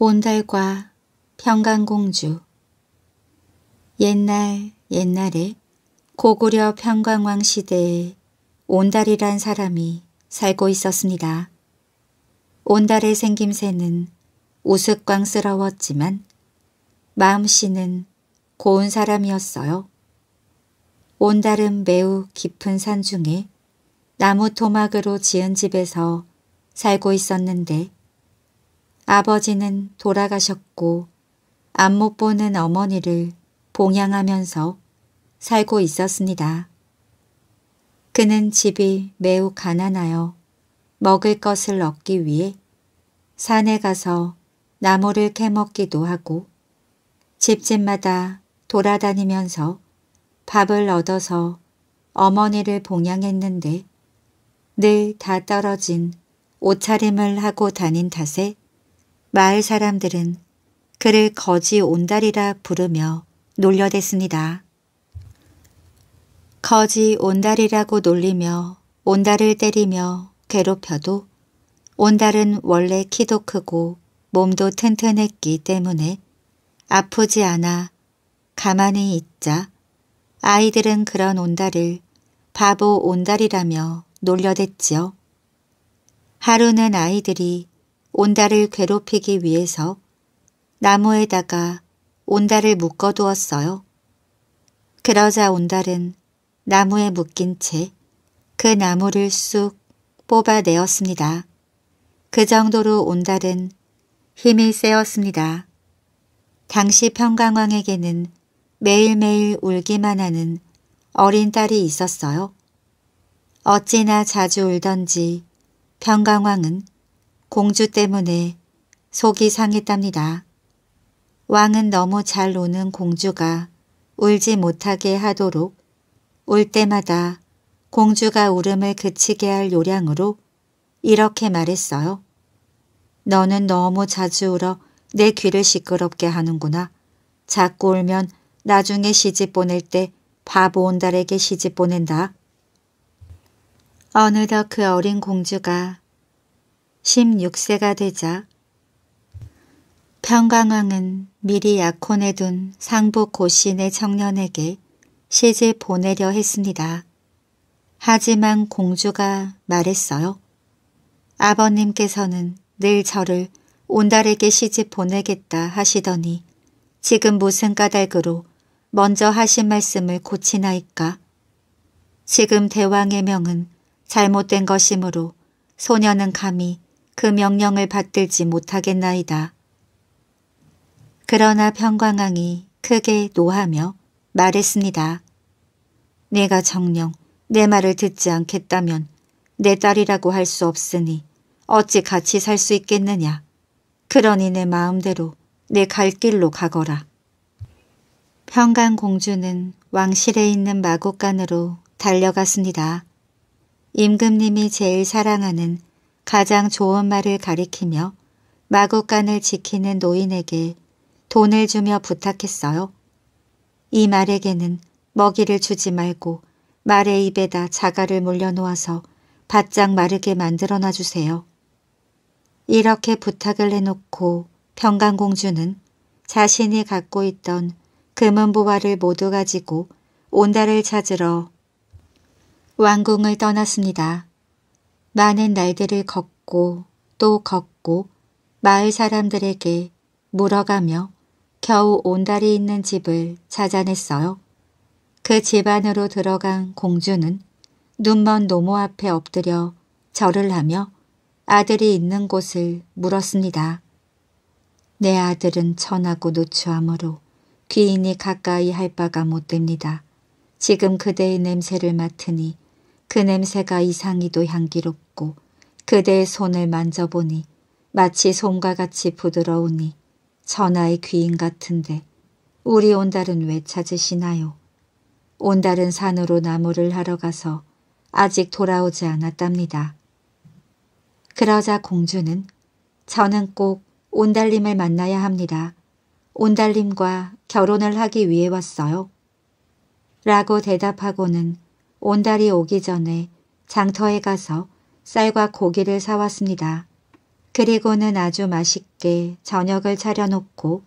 온달과 평강공주 옛날 옛날에 고구려 평강왕 시대에 온달이란 사람이 살고 있었습니다. 온달의 생김새는 우스꽝스러웠지만 마음씨는 고운 사람이었어요. 온달은 매우 깊은 산 중에 나무 토막으로 지은 집에서 살고 있었는데 아버지는 돌아가셨고 안 못 보는 어머니를 봉양하면서 살고 있었습니다. 그는 집이 매우 가난하여 먹을 것을 얻기 위해 산에 가서 나무를 캐먹기도 하고 집집마다 돌아다니면서 밥을 얻어서 어머니를 봉양했는데 늘 다 떨어진 옷차림을 하고 다닌 탓에 마을 사람들은 그를 거지 온달이라 부르며 놀려댔습니다. 거지 온달이라고 놀리며 온달을 때리며 괴롭혀도 온달은 원래 키도 크고 몸도 튼튼했기 때문에 아프지 않아 가만히 있자 아이들은 그런 온달을 바보 온달이라며 놀려댔지요. 하루는 아이들이 온달을 괴롭히기 위해서 나무에다가 온달을 묶어두었어요. 그러자 온달은 나무에 묶인 채 그 나무를 쑥 뽑아내었습니다. 그 정도로 온달은 힘이 세었습니다. 당시 평강왕에게는 매일매일 울기만 하는 어린 딸이 있었어요. 어찌나 자주 울던지 평강왕은 공주 때문에 속이 상했답니다. 왕은 너무 잘 노는 공주가 울지 못하게 하도록 울 때마다 공주가 울음을 그치게 할 요량으로 이렇게 말했어요. 너는 너무 자주 울어 내 귀를 시끄럽게 하는구나. 자꾸 울면 나중에 시집 보낼 때 바보 온달에게 시집 보낸다. 어느덧 그 어린 공주가 16세가 되자 평강왕은 미리 약혼해 둔상부 고신의 청년에게 시집 보내려 했습니다. 하지만 공주가 말했어요. 아버님께서는 늘 저를 온달에게 시집 보내겠다 하시더니 지금 무슨 까닭으로 먼저 하신 말씀을 고치나이까. 지금 대왕의 명은 잘못된 것이므로 소녀는 감히 그 명령을 받들지 못하겠나이다. 그러나 평광왕이 크게 노하며 말했습니다. 내가 정령 내 말을 듣지 않겠다면 내 딸이라고 할 수 없으니 어찌 같이 살 수 있겠느냐. 그러니 내 마음대로 내 갈 길로 가거라. 평강공주는 왕실에 있는 마곡간으로 달려갔습니다. 임금님이 제일 사랑하는 가장 좋은 말을 가리키며 마구간을 지키는 노인에게 돈을 주며 부탁했어요. 이 말에게는 먹이를 주지 말고 말의 입에다 자갈을 물려놓아서 바짝 마르게 만들어 놔주세요. 이렇게 부탁을 해놓고 평강공주는 자신이 갖고 있던 금은보화를 모두 가지고 온달을 찾으러 왕궁을 떠났습니다. 많은 날들을 걷고 또 걷고 마을 사람들에게 물어가며 겨우 온달이 있는 집을 찾아냈어요. 그 집 안으로 들어간 공주는 눈먼 노모 앞에 엎드려 절을 하며 아들이 있는 곳을 물었습니다. 내 아들은 천하고 노추함으로 귀인이 가까이 할 바가 못됩니다. 지금 그대의 냄새를 맡으니 그 냄새가 이상히도 향기롭고 그대의 손을 만져보니 마치 솜과 같이 부드러우니 전하의 귀인 같은데 우리 온달은 왜 찾으시나요? 온달은 산으로 나무를 하러 가서 아직 돌아오지 않았답니다. 그러자 공주는 저는 꼭 온달님을 만나야 합니다. 온달님과 결혼을 하기 위해 왔어요. 라고 대답하고는 온달이 오기 전에 장터에 가서 쌀과 고기를 사왔습니다. 그리고는 아주 맛있게 저녁을 차려놓고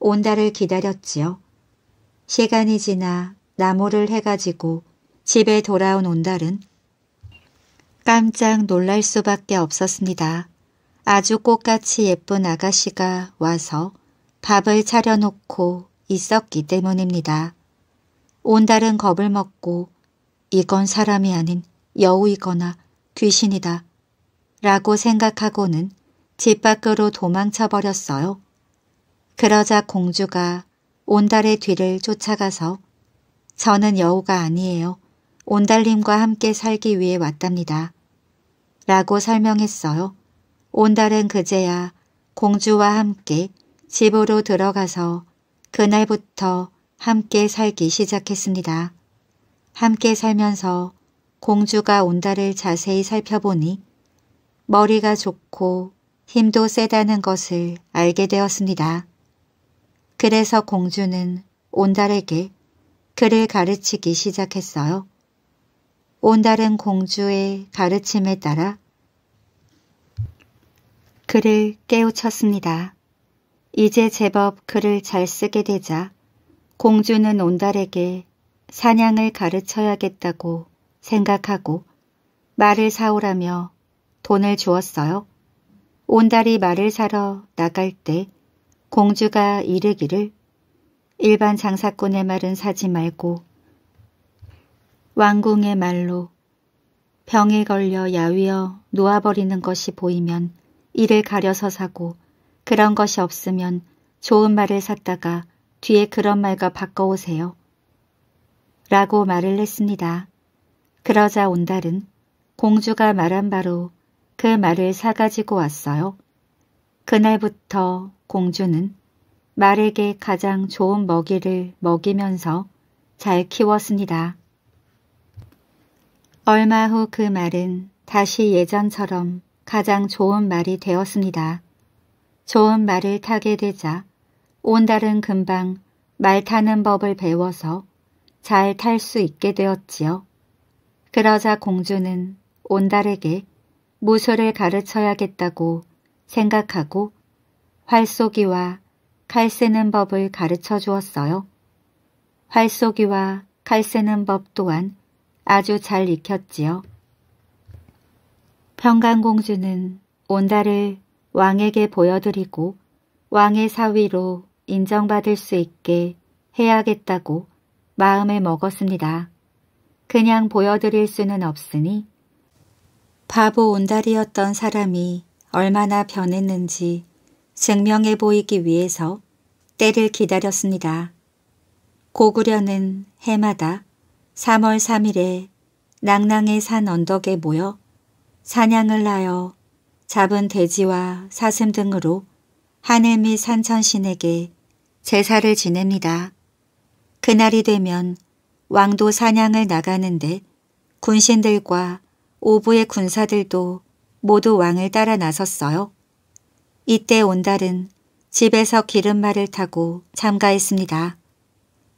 온달을 기다렸지요. 시간이 지나 나무를 해가지고 집에 돌아온 온달은 깜짝 놀랄 수밖에 없었습니다. 아주 꽃같이 예쁜 아가씨가 와서 밥을 차려놓고 있었기 때문입니다. 온달은 겁을 먹고 이건 사람이 아닌 여우이거나 귀신이다 라고 생각하고는 집 밖으로 도망쳐 버렸어요. 그러자 공주가 온달의 뒤를 쫓아가서 저는 여우가 아니에요. 온달님과 함께 살기 위해 왔답니다. 라고 설명했어요. 온달은 그제야 공주와 함께 집으로 들어가서 그날부터 함께 살기 시작했습니다. 함께 살면서 공주가 온다를 자세히 살펴보니 머리가 좋고 힘도 세다는 것을 알게 되었습니다. 그래서 공주는 온달에게 그를 가르치기 시작했어요. 온달은 공주의 가르침에 따라 그를 깨우쳤습니다. 이제 제법 글을 잘 쓰게 되자 공주는 온달에게 사냥을 가르쳐야겠다고 생각하고 말을 사오라며 돈을 주었어요. 온달이 말을 사러 나갈 때 공주가 이르기를 일반 장사꾼의 말은 사지 말고 왕궁의 말로 병에 걸려 야위어 놓아버리는 것이 보이면 이를 가려서 사고 그런 것이 없으면 좋은 말을 샀다가 뒤에 그런 말과 바꿔오세요. 라고 말을 했습니다. 그러자 온달은 공주가 말한 바로 그 말을 사가지고 왔어요. 그날부터 공주는 말에게 가장 좋은 먹이를 먹이면서 잘 키웠습니다. 얼마 후 그 말은 다시 예전처럼 가장 좋은 말이 되었습니다. 좋은 말을 타게 되자 온달은 금방 말 타는 법을 배워서 잘탈수 있게 되었지요. 그러자 공주는 온달에게 무술을 가르쳐야겠다고 생각하고 활쏘기와 칼 쓰는 법을 가르쳐 주었어요. 활쏘기와 칼 쓰는 법 또한 아주 잘 익혔지요. 평강공주는 온달을 왕에게 보여드리고 왕의 사위로 인정받을 수 있게 해야겠다고 마음에 먹었습니다. 그냥 보여드릴 수는 없으니 바보 온달이었던 사람이 얼마나 변했는지 증명해 보이기 위해서 때를 기다렸습니다. 고구려는 해마다 3월 3일에 낭낭의 산 언덕에 모여 사냥을 하여 잡은 돼지와 사슴 등으로 하늘 및 산천신에게 제사를 지냅니다. 그날이 되면 왕도 사냥을 나가는데 군신들과 오부의 군사들도 모두 왕을 따라 나섰어요. 이때 온달은 집에서 기름말을 타고 참가했습니다.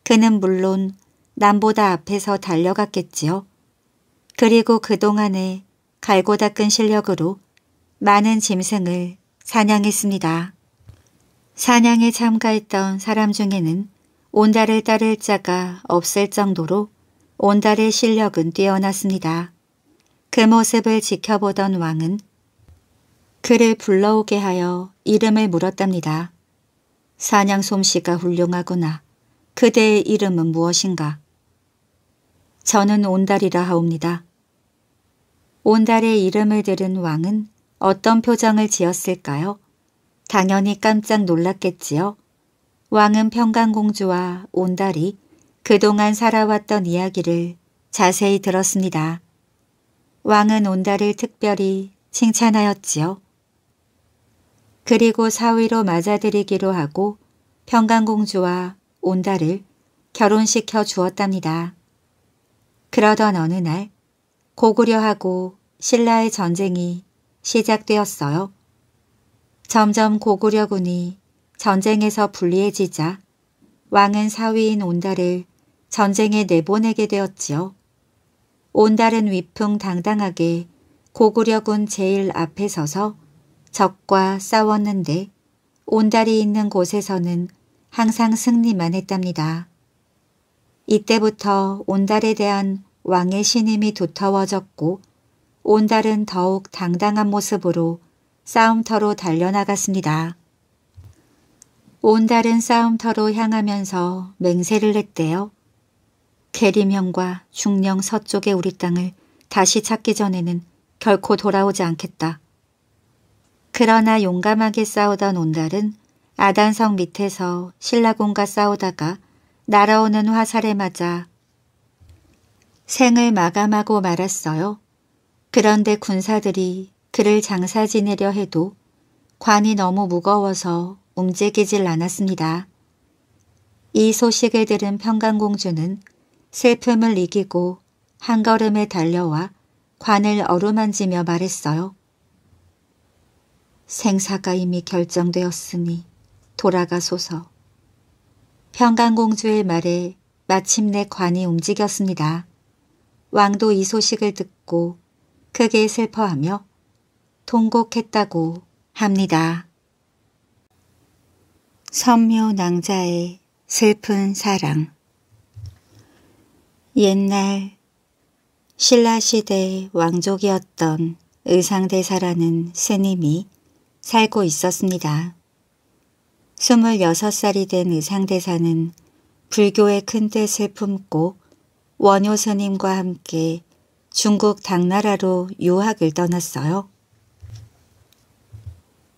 그는 물론 남보다 앞에서 달려갔겠지요. 그리고 그동안에 갈고 닦은 실력으로 많은 짐승을 사냥했습니다. 사냥에 참가했던 사람 중에는 온달을 따를 자가 없을 정도로 온달의 실력은 뛰어났습니다. 그 모습을 지켜보던 왕은 그를 불러오게 하여 이름을 물었답니다. 사냥 솜씨가 훌륭하구나. 그대의 이름은 무엇인가? 저는 온달이라 하옵니다. 온달의 이름을 들은 왕은 어떤 표정을 지었을까요? 당연히 깜짝 놀랐겠지요. 왕은 평강공주와 온달이 그동안 살아왔던 이야기를 자세히 들었습니다. 왕은 온달을 특별히 칭찬하였지요. 그리고 사위로 맞아들이기로 하고 평강공주와 온달을 결혼시켜 주었답니다. 그러던 어느 날 고구려하고 신라의 전쟁이 시작되었어요. 점점 고구려군이 전쟁에서 불리해지자 왕은 사위인 온달을 전쟁에 내보내게 되었지요. 온달은 위풍당당하게 고구려군 제일 앞에 서서 적과 싸웠는데 온달이 있는 곳에서는 항상 승리만 했답니다. 이때부터 온달에 대한 왕의 신임이 두터워졌고 온달은 더욱 당당한 모습으로 싸움터로 달려나갔습니다. 온다른 싸움터로 향하면서 맹세를 했대요. 계림형과 중령 서쪽의 우리 땅을 다시 찾기 전에는 결코 돌아오지 않겠다. 그러나 용감하게 싸우던 온달은 아단성 밑에서 신라군과 싸우다가 날아오는 화살에 맞아 생을 마감하고 말았어요. 그런데 군사들이 그를 장사 지내려 해도 관이 너무 무거워서 움직이질 않았습니다. 이 소식을 들은 평강공주는 슬픔을 이기고 한 걸음에 달려와 관을 어루만지며 말했어요. 생사가 이미 결정되었으니 돌아가소서. 평강공주의 말에 마침내 관이 움직였습니다. 왕도 이 소식을 듣고 크게 슬퍼하며 통곡했다고 합니다. 섬묘낭자의 슬픈 사랑 옛날 신라시대의 왕족이었던 의상대사라는 스님이 살고 있었습니다. 26살이 된 의상대사는 불교의 큰 뜻을 품고 원효 스님과 함께 중국 당나라로 유학을 떠났어요.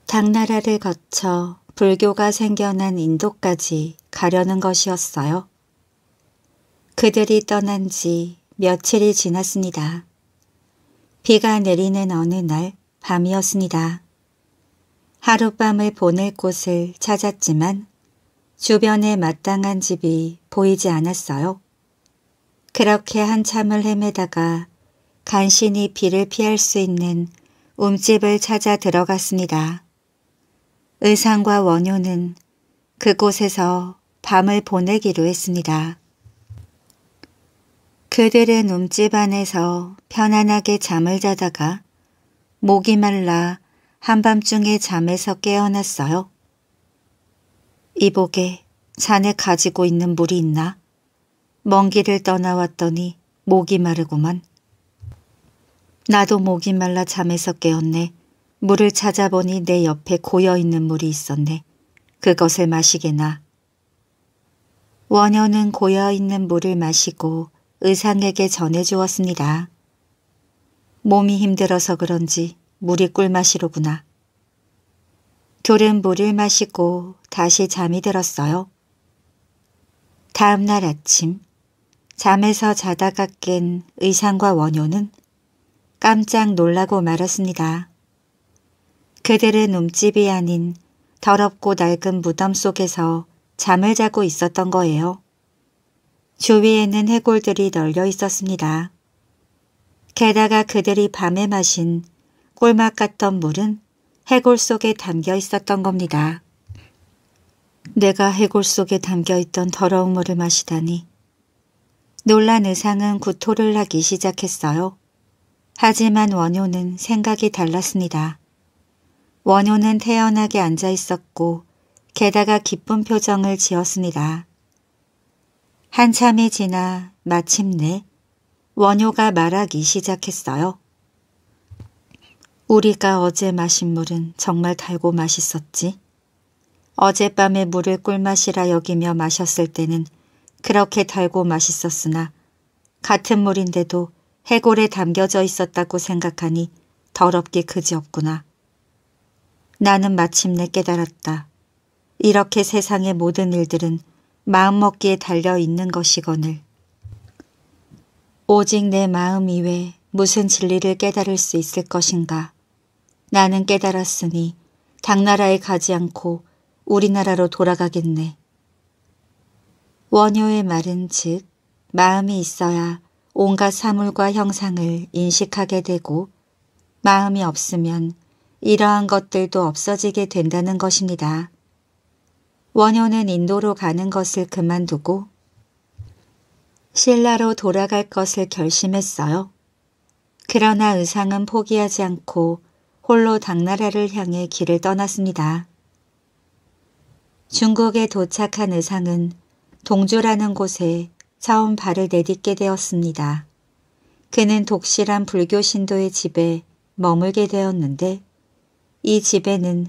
당나라를 거쳐 불교가 생겨난 인도까지 가려는 것이었어요. 그들이 떠난 지 며칠이 지났습니다. 비가 내리는 어느 날 밤이었습니다. 하룻밤을 보낼 곳을 찾았지만 주변에 마땅한 집이 보이지 않았어요. 그렇게 한참을 헤매다가 간신히 비를 피할 수 있는 움집을 찾아 들어갔습니다. 의상과 원효는 그곳에서 밤을 보내기로 했습니다. 그들은 움집 안에서 편안하게 잠을 자다가 목이 말라 한밤중에 잠에서 깨어났어요. 이복에 자네 가지고 있는 물이 있나? 먼 길을 떠나왔더니 목이 마르고만 나도 목이 말라 잠에서 깨었네. 물을 찾아보니 내 옆에 고여있는 물이 있었네. 그것을 마시게나. 원효는 고여있는 물을 마시고 의상에게 전해주었습니다. 몸이 힘들어서 그런지 물이 꿀맛이로구나. 둘은 물을 마시고 다시 잠이 들었어요. 다음날 아침 잠에서 자다가 깬 의상과 원효는 깜짝 놀라고 말았습니다. 그들은 놈집이 아닌 더럽고 낡은 무덤 속에서 잠을 자고 있었던 거예요. 주위에는 해골들이 널려 있었습니다. 게다가 그들이 밤에 마신 꿀맛 같던 물은 해골 속에 담겨 있었던 겁니다. 내가 해골 속에 담겨 있던 더러운 물을 마시다니. 놀란 의상은 구토를 하기 시작했어요. 하지만 원효는 생각이 달랐습니다. 원효는 태연하게 앉아 있었고 게다가 기쁜 표정을 지었습니다. 한참이 지나 마침내 원효가 말하기 시작했어요. 우리가 어제 마신 물은 정말 달고 맛있었지. 어젯밤에 물을 꿀맛이라 여기며 마셨을 때는 그렇게 달고 맛있었으나 같은 물인데도 해골에 담겨져 있었다고 생각하니 더럽게 그지없구나. 나는 마침내 깨달았다. 이렇게 세상의 모든 일들은 마음먹기에 달려있는 것이거늘. 오직 내 마음 이외 무슨 진리를 깨달을 수 있을 것인가. 나는 깨달았으니 당나라에 가지 않고 우리나라로 돌아가겠네. 원효의 말은 즉 마음이 있어야 온갖 사물과 형상을 인식하게 되고 마음이 없으면 이러한 것들도 없어지게 된다는 것입니다. 원효는 인도로 가는 것을 그만두고 신라로 돌아갈 것을 결심했어요. 그러나 의상은 포기하지 않고 홀로 당나라를 향해 길을 떠났습니다. 중국에 도착한 의상은 동주라는 곳에 처음 발을 내딛게 되었습니다. 그는 독실한 불교 신도의 집에 머물게 되었는데 이 집에는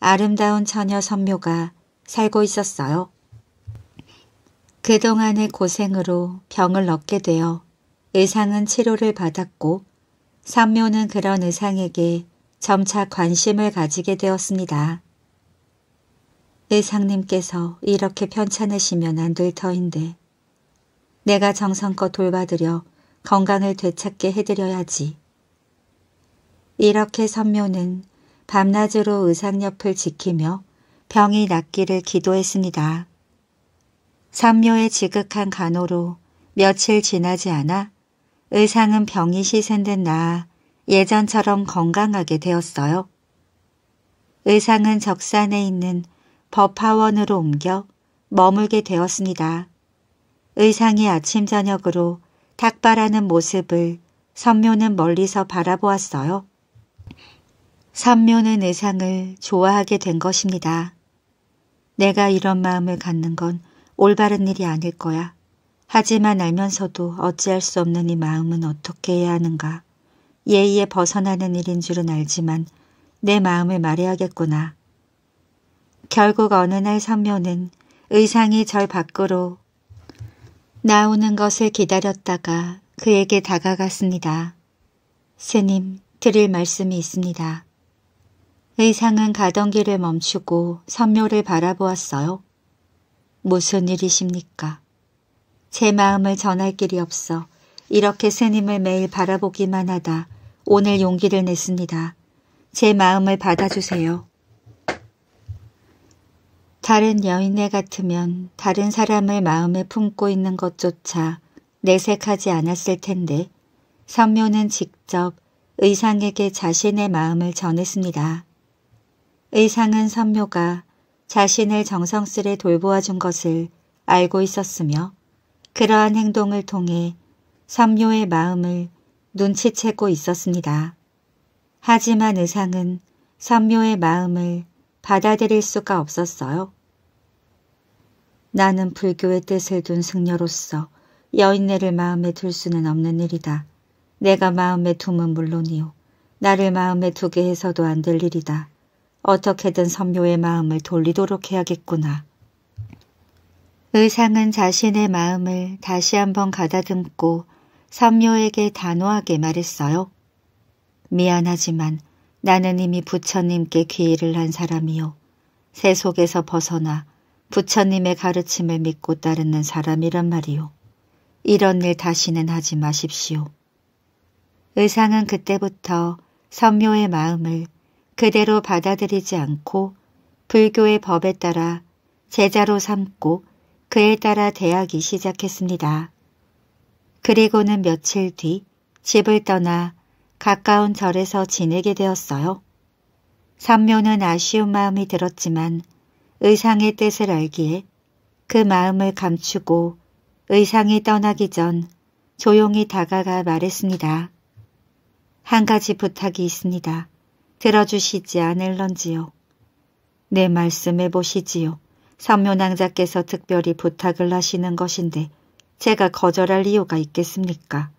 아름다운 처녀 선묘가 살고 있었어요. 그동안의 고생으로 병을 얻게 되어 의상은 치료를 받았고 선묘는 그런 의상에게 점차 관심을 가지게 되었습니다. 의상님께서 이렇게 편찮으시면 안 될 터인데 내가 정성껏 돌봐드려 건강을 되찾게 해드려야지. 이렇게 선묘는 밤낮으로 의상 옆을 지키며 병이 낫기를 기도했습니다. 삼묘의 지극한 간호로 며칠 지나지 않아 의상은 병이 시샌된 나 예전처럼 건강하게 되었어요. 의상은 적산에 있는 법화원으로 옮겨 머물게 되었습니다. 의상이 아침 저녁으로 탁발하는 모습을 선묘는 멀리서 바라보았어요. 삼면의 내상을 좋아하게 된 것입니다. 내가 이런 마음을 갖는 건 올바른 일이 아닐 거야. 하지만 알면서도 어찌할 수 없는 이 마음은 어떻게 해야 하는가. 예의에 벗어나는 일인 줄은 알지만 내 마음을 말해야겠구나. 결국 어느 날 선묘는 의상이 절 밖으로 나오는 것을 기다렸다가 그에게 다가갔습니다. 스님, 드릴 말씀이 있습니다. 의상은 가던 길을 멈추고 선묘를 바라보았어요. 무슨 일이십니까? 제 마음을 전할 길이 없어 이렇게 스님을 매일 바라보기만 하다 오늘 용기를 냈습니다. 제 마음을 받아주세요. 다른 여인네 같으면 다른 사람을 마음에 품고 있는 것조차 내색하지 않았을 텐데 선묘는 직접 의상에게 자신의 마음을 전했습니다. 의상은 선묘가 자신을 정성스레 돌보아 준 것을 알고 있었으며 그러한 행동을 통해 선묘의 마음을 눈치채고 있었습니다. 하지만 의상은 선묘의 마음을 받아들일 수가 없었어요. 나는 불교의 뜻을 둔 승려로서 여인네를 마음에 둘 수는 없는 일이다. 내가 마음에 두면 물론이요. 나를 마음에 두게 해서도 안 될 일이다. 어떻게든 섬묘의 마음을 돌리도록 해야겠구나. 의상은 자신의 마음을 다시 한번 가다듬고 섬묘에게 단호하게 말했어요. 미안하지만 나는 이미 부처님께 귀의를 한 사람이요. 새 속에서 벗어나 부처님의 가르침을 믿고 따르는 사람이란 말이요. 이런 일 다시는 하지 마십시오. 의상은 그때부터 섬묘의 마음을 그대로 받아들이지 않고 불교의 법에 따라 제자로 삼고 그에 따라 대하기 시작했습니다. 그리고는 며칠 뒤 집을 떠나 가까운 절에서 지내게 되었어요. 삼묘는 아쉬운 마음이 들었지만 의상의 뜻을 알기에 그 마음을 감추고 의상이 떠나기 전 조용히 다가가 말했습니다. 한 가지 부탁이 있습니다. 들어주시지 않을런지요. 내 말씀해 보시지요. 선묘낭자께서 특별히 부탁을 하시는 것인데 제가 거절할 이유가 있겠습니까?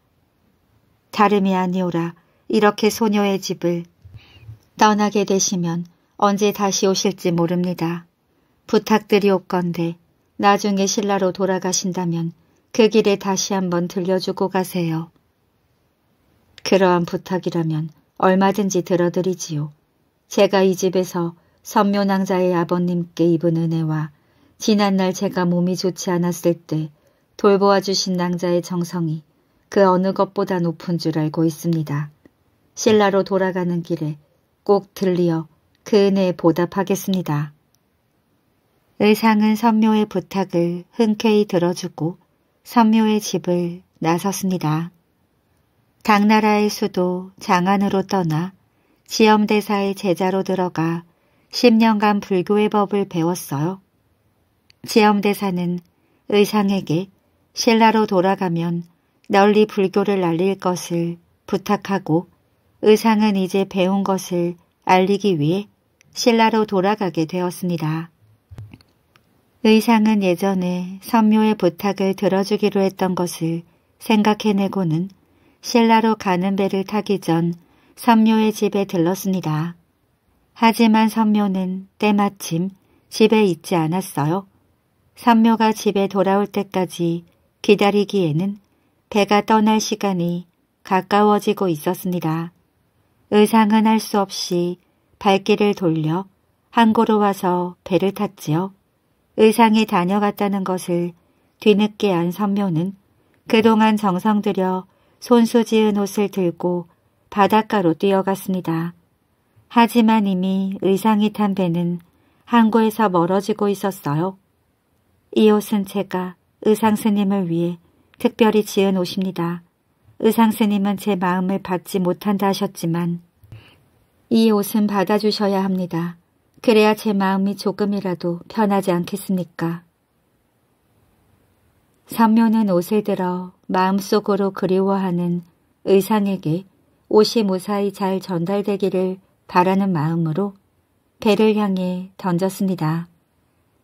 다름이 아니오라 이렇게 소녀의 집을 떠나게 되시면 언제 다시 오실지 모릅니다. 부탁드리옵건데 나중에 신라로 돌아가신다면 그 길에 다시 한번 들려주고 가세요. 그러한 부탁이라면 얼마든지 들어드리지요. 제가 이 집에서 선묘낭자의 아버님께 입은 은혜와 지난날 제가 몸이 좋지 않았을 때 돌보아 주신 낭자의 정성이 그 어느 것보다 높은 줄 알고 있습니다. 신라로 돌아가는 길에 꼭 들리어 그 은혜에 보답하겠습니다. 의상은 선묘의 부탁을 흔쾌히 들어주고 선묘의 집을 나섰습니다. 당나라의 수도 장안으로 떠나 지엄대사의 제자로 들어가 10년간 불교의 법을 배웠어요. 지엄대사는 의상에게 신라로 돌아가면 널리 불교를 알릴 것을 부탁하고 의상은 이제 배운 것을 알리기 위해 신라로 돌아가게 되었습니다. 의상은 예전에 선묘의 부탁을 들어주기로 했던 것을 생각해내고는 신라로 가는 배를 타기 전 선묘의 집에 들렀습니다. 하지만 선묘는 때마침 집에 있지 않았어요. 선묘가 집에 돌아올 때까지 기다리기에는 배가 떠날 시간이 가까워지고 있었습니다. 의상은 할 수 없이 발길을 돌려 항구로 와서 배를 탔지요. 의상이 다녀갔다는 것을 뒤늦게 안 선묘는 그동안 정성 들여 손소지은 옷을 들고 바닷가로 뛰어갔습니다. 하지만 이미 의상이 탄 배는 항구에서 멀어지고 있었어요. 이 옷은 제가 의상 스님을 위해 특별히 지은 옷입니다. 의상 스님은 제 마음을 받지 못한다 하셨지만 이 옷은 받아주셔야 합니다. 그래야 제 마음이 조금이라도 편하지 않겠습니까? 삼묘는 옷에 들어 마음속으로 그리워하는 의상에게 옷이 무사히 잘 전달되기를 바라는 마음으로 배를 향해 던졌습니다.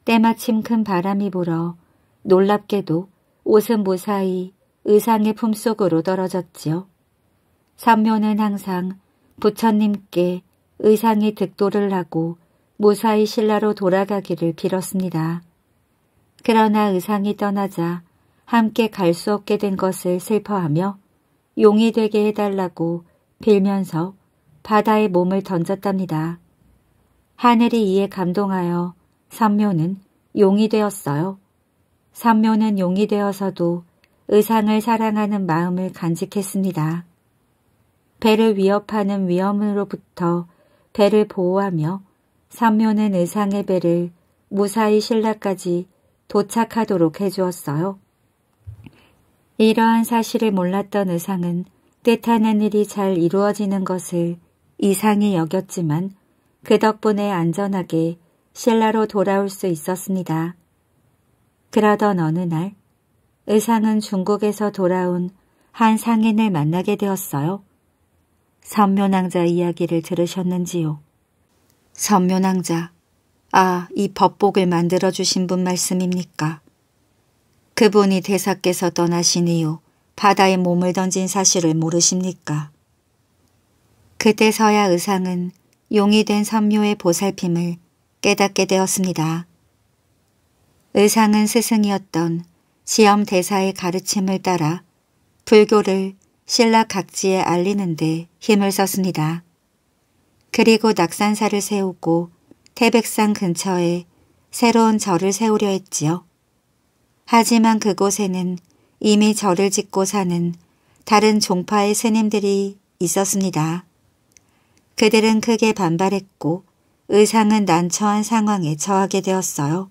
때마침 큰 바람이 불어 놀랍게도 옷은 무사히 의상의 품속으로 떨어졌지요. 삼묘는 항상 부처님께 의상이 득도를 하고 무사히 신라로 돌아가기를 빌었습니다. 그러나 의상이 떠나자 함께 갈 수 없게 된 것을 슬퍼하며 용이 되게 해달라고 빌면서 바다에 몸을 던졌답니다. 하늘이 이에 감동하여 삼묘는 용이 되었어요. 삼묘는 용이 되어서도 의상을 사랑하는 마음을 간직했습니다. 배를 위협하는 위험으로부터 배를 보호하며 삼묘는 의상의 배를 무사히 신라까지 도착하도록 해주었어요. 이러한 사실을 몰랐던 의상은 뜻하는 일이 잘 이루어지는 것을 이상히 여겼지만 그 덕분에 안전하게 신라로 돌아올 수 있었습니다. 그러던 어느 날 의상은 중국에서 돌아온 한 상인을 만나게 되었어요. 선묘낭자 이야기를 들으셨는지요? 선묘낭자, 아, 이 법복을 만들어주신 분 말씀입니까? 그분이 대사께서 떠나신 이후 바다에 몸을 던진 사실을 모르십니까? 그때서야 의상은 용이 된 선묘의 보살핌을 깨닫게 되었습니다. 의상은 스승이었던 시험 대사의 가르침을 따라 불교를 신라 각지에 알리는 데 힘을 썼습니다. 그리고 낙산사를 세우고 태백산 근처에 새로운 절을 세우려 했지요. 하지만 그곳에는 이미 절을 짓고 사는 다른 종파의 스님들이 있었습니다. 그들은 크게 반발했고 의상은 난처한 상황에 처하게 되었어요.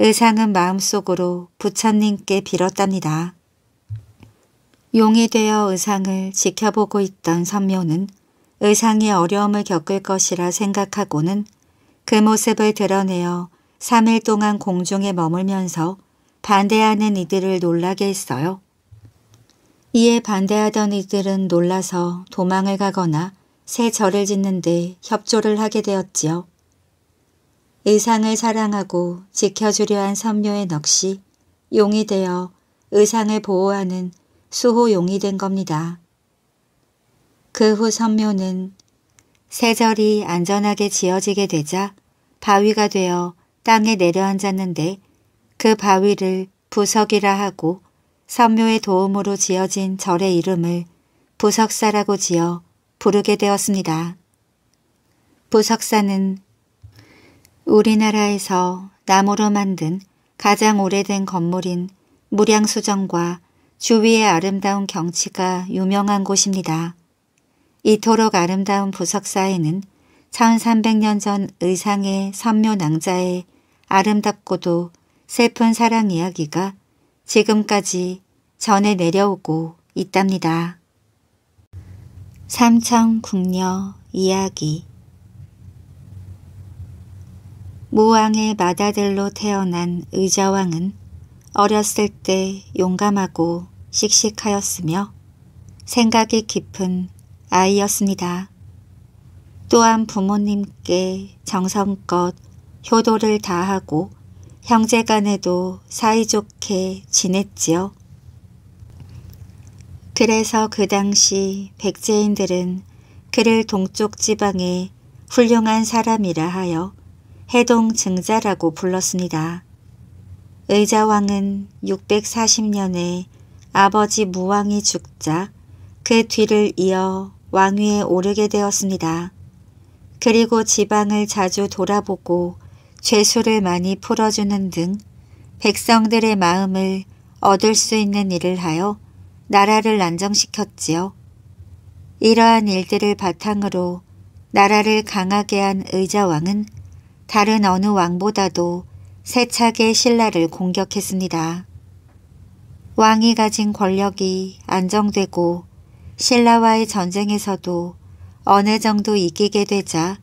의상은 마음속으로 부처님께 빌었답니다. 용이 되어 의상을 지켜보고 있던 선묘는 의상이 어려움을 겪을 것이라 생각하고는 그 모습을 드러내어 3일 동안 공중에 머물면서 반대하는 이들을 놀라게 했어요. 이에 반대하던 이들은 놀라서 도망을 가거나 새 절을 짓는데 협조를 하게 되었지요. 의상을 사랑하고 지켜주려 한 섬유의 넋이 용이 되어 의상을 보호하는 수호용이 된 겁니다. 그 후 선묘는 세절이 안전하게 지어지게 되자 바위가 되어 땅에 내려앉았는데 그 바위를 부석이라 하고 선묘의 도움으로 지어진 절의 이름을 부석사라고 지어 부르게 되었습니다. 부석사는 우리나라에서 나무로 만든 가장 오래된 건물인 무량수정과 주위의 아름다운 경치가 유명한 곳입니다. 이토록 아름다운 부석사에는 1300년 전 의상의 선묘 낭자에 아름답고도 슬픈 사랑 이야기가 지금까지 전해 내려오고 있답니다. 삼청 궁녀 이야기 무왕의 맏아들로 태어난 의자왕은 어렸을 때 용감하고 씩씩하였으며 생각이 깊은 아이였습니다. 또한 부모님께 정성껏 효도를 다하고 형제간에도 사이좋게 지냈지요. 그래서 그 당시 백제인들은 그를 동쪽 지방의 훌륭한 사람이라 하여 해동 증자라고 불렀습니다. 의자왕은 640년에 아버지 무왕이 죽자 그 뒤를 이어 왕위에 오르게 되었습니다. 그리고 지방을 자주 돌아보고 죄수를 많이 풀어주는 등 백성들의 마음을 얻을 수 있는 일을 하여 나라를 안정시켰지요. 이러한 일들을 바탕으로 나라를 강하게 한 의자왕은 다른 어느 왕보다도 세차게 신라를 공격했습니다. 왕이 가진 권력이 안정되고 신라와의 전쟁에서도 어느 정도 이기게 되자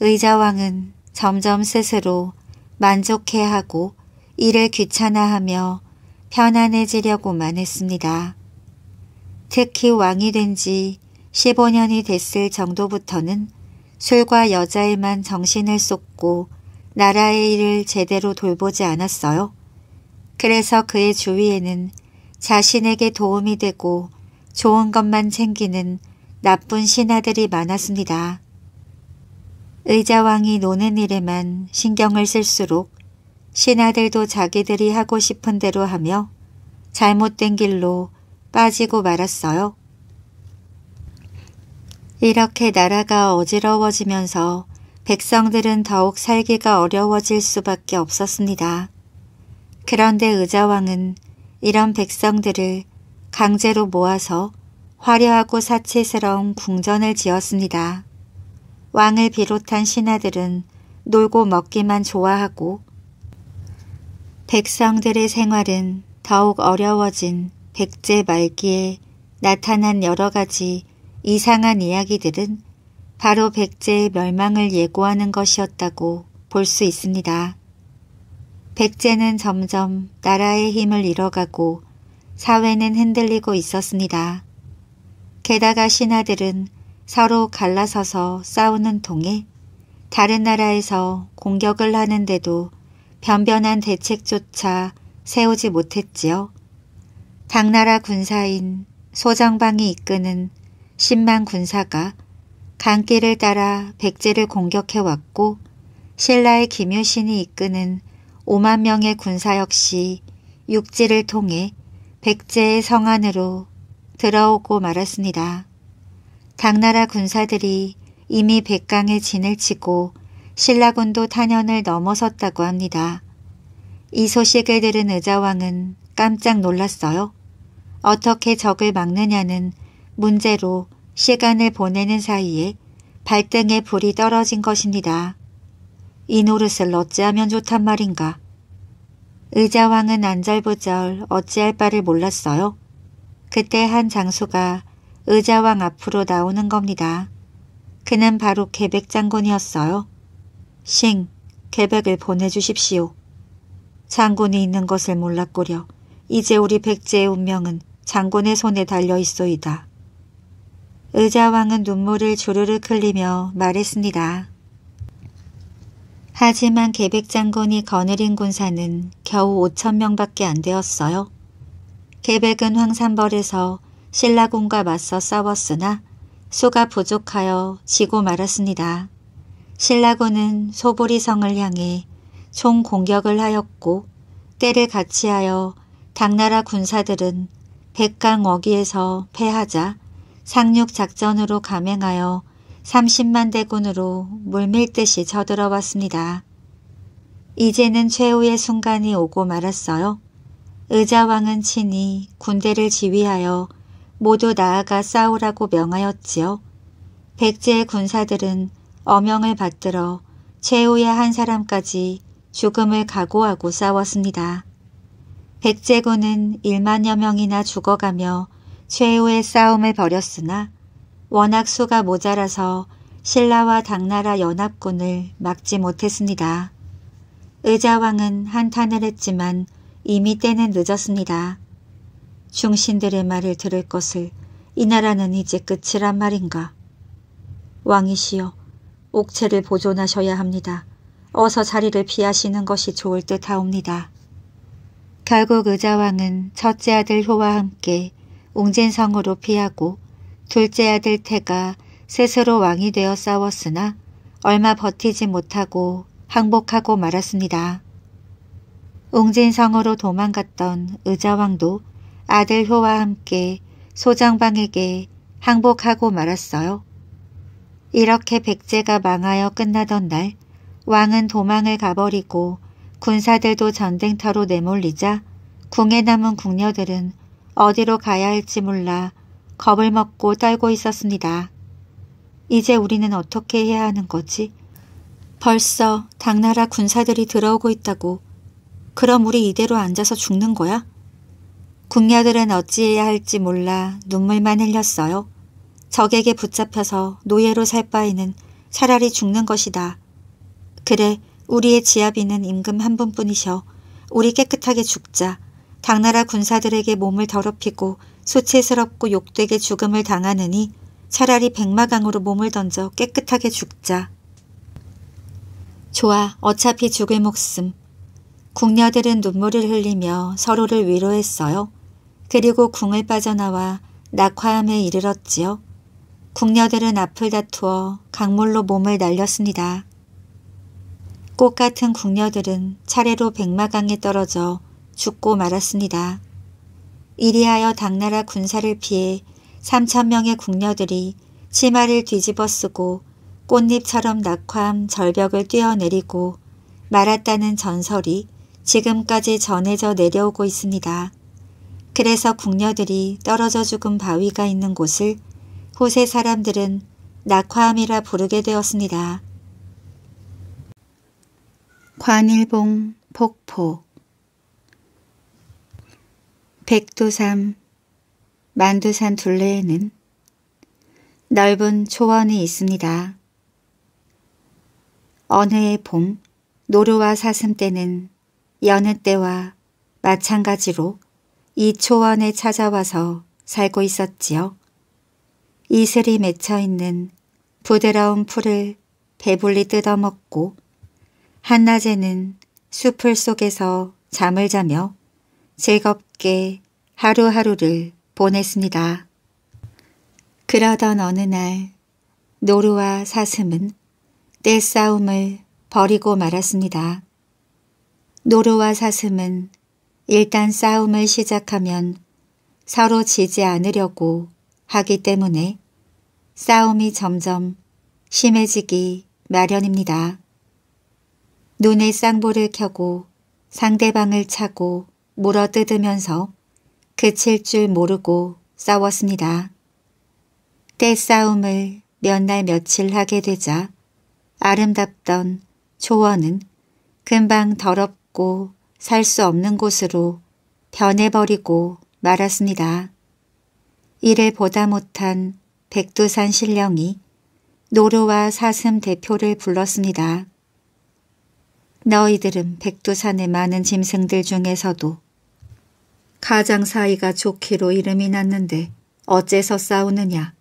의자왕은 점점 스스로 만족해하고 일을 귀찮아하며 편안해지려고만 했습니다. 특히 왕이 된 지 15년이 됐을 정도부터는 술과 여자에만 정신을 쏟고 나라의 일을 제대로 돌보지 않았어요. 그래서 그의 주위에는 자신에게 도움이 되고 좋은 것만 챙기는 나쁜 신하들이 많았습니다. 의자왕이 노는 일에만 신경을 쓸수록 신하들도 자기들이 하고 싶은 대로 하며 잘못된 길로 빠지고 말았어요. 이렇게 나라가 어지러워지면서 백성들은 더욱 살기가 어려워질 수밖에 없었습니다. 그런데 의자왕은 이런 백성들을 강제로 모아서 화려하고 사치스러운 궁전을 지었습니다. 왕을 비롯한 신하들은 놀고 먹기만 좋아하고 백성들의 생활은 더욱 어려워진 백제 말기에 나타난 여러 가지 이상한 이야기들은 바로 백제의 멸망을 예고하는 것이었다고 볼 수 있습니다. 백제는 점점 나라의 힘을 잃어가고 사회는 흔들리고 있었습니다. 게다가 신하들은 서로 갈라서서 싸우는 통에 다른 나라에서 공격을 하는데도 변변한 대책조차 세우지 못했지요. 당나라 군사인 소장방이 이끄는 10만 군사가 강길을 따라 백제를 공격해왔고 신라의 김효신이 이끄는 5만 명의 군사 역시 육지를 통해 백제의 성안으로 들어오고 말았습니다. 당나라 군사들이 이미 백강의 진을 치고 신라군도 탄현을 넘어섰다고 합니다. 이 소식을 들은 의자왕은 깜짝 놀랐어요. 어떻게 적을 막느냐는 문제로 시간을 보내는 사이에 발등에 불이 떨어진 것입니다. 이 노릇을 어찌하면 좋단 말인가. 의자왕은 안절부절 어찌할 바를 몰랐어요. 그때 한 장수가 의자왕 앞으로 나오는 겁니다. 그는 바로 개백 장군이었어요. 싱, 개백을 보내주십시오. 장군이 있는 것을 몰랐고려 이제 우리 백제의 운명은 장군의 손에 달려있소이다. 의자왕은 눈물을 주르르 흘리며 말했습니다. 하지만 개백장군이 거느린 군사는 겨우 5천명밖에 안 되었어요. 개백은 황산벌에서 신라군과 맞서 싸웠으나 수가 부족하여 지고 말았습니다. 신라군은 소보리성을 향해 총 공격을 하였고 때를 같이하여 당나라 군사들은 백강 어기에서 패하자 상륙작전으로 감행하여 30만 대군으로 물밀듯이 쳐들어왔습니다. 이제는 최후의 순간이 오고 말았어요. 의자왕은 친히 군대를 지휘하여 모두 나아가 싸우라고 명하였지요. 백제의 군사들은 어명을 받들어 최후의 한 사람까지 죽음을 각오하고 싸웠습니다. 백제군은 1만여 명이나 죽어가며 최후의 싸움을 벌였으나 워낙 수가 모자라서 신라와 당나라 연합군을 막지 못했습니다. 의자왕은 한탄을 했지만 이미 때는 늦었습니다. 중신들의 말을 들을 것을 이 나라는 이제 끝이란 말인가. 왕이시여 옥체를 보존하셔야 합니다. 어서 자리를 피하시는 것이 좋을 듯하옵니다. 결국 의자왕은 첫째 아들 효와 함께 웅진성으로 피하고 둘째 아들 태가 스스로 왕이 되어 싸웠으나 얼마 버티지 못하고 항복하고 말았습니다. 웅진성으로 도망갔던 의자왕도 아들 효와 함께 소장방에게 항복하고 말았어요. 이렇게 백제가 망하여 끝나던 날 왕은 도망을 가버리고 군사들도 전쟁터로 내몰리자 궁에 남은 궁녀들은 어디로 가야 할지 몰라 겁을 먹고 떨고 있었습니다. 이제 우리는 어떻게 해야 하는 거지? 벌써 당나라 군사들이 들어오고 있다고 그럼 우리 이대로 앉아서 죽는 거야? 궁녀들은 어찌해야 할지 몰라 눈물만 흘렸어요. 적에게 붙잡혀서 노예로 살 바에는 차라리 죽는 것이다. 그래 우리의 지아비는 임금 한 분뿐이셔. 우리 깨끗하게 죽자. 당나라 군사들에게 몸을 더럽히고 수치스럽고 욕되게 죽음을 당하느니 차라리 백마강으로 몸을 던져 깨끗하게 죽자. 좋아 어차피 죽을 목숨. 궁녀들은 눈물을 흘리며 서로를 위로했어요. 그리고 궁을 빠져나와 낙화암에 이르렀지요. 궁녀들은 앞을 다투어 강물로 몸을 날렸습니다. 꽃 같은 궁녀들은 차례로 백마강에 떨어져 죽고 말았습니다. 이리하여 당나라 군사를 피해 3천명의 궁녀들이 치마를 뒤집어 쓰고 꽃잎처럼 낙화암 절벽을 뛰어내리고 말았다는 전설이 지금까지 전해져 내려오고 있습니다. 그래서 궁녀들이 떨어져 죽은 바위가 있는 곳을 호세 사람들은 낙화암이라 부르게 되었습니다. 관일봉 폭포 백두산 만두산 둘레에는 넓은 초원이 있습니다. 어느 해 봄, 노루와 사슴 때는 여느 때와 마찬가지로 이 초원에 찾아와서 살고 있었지요. 이슬이 맺혀있는 부드러운 풀을 배불리 뜯어먹고 한낮에는 수풀 속에서 잠을 자며 즐겁게 하루하루를 보냈습니다. 그러던 어느 날 노루와 사슴은 떼싸움을 벌이고 말았습니다. 노루와 사슴은 일단 싸움을 시작하면 서로 지지 않으려고 하기 때문에 싸움이 점점 심해지기 마련입니다. 눈에 쌍보를 켜고 상대방을 차고 물어뜯으면서 그칠 줄 모르고 싸웠습니다. 때싸움을 몇 날 며칠 하게 되자 아름답던 초원은 금방 더럽고 살수 없는 곳으로 변해버리고 말았습니다. 이를 보다 못한 백두산 신령이 노루와 사슴 대표를 불렀습니다. 너희들은 백두산의 많은 짐승들 중에서도 가장 사이가 좋기로 이름이 났는데 어째서 싸우느냐.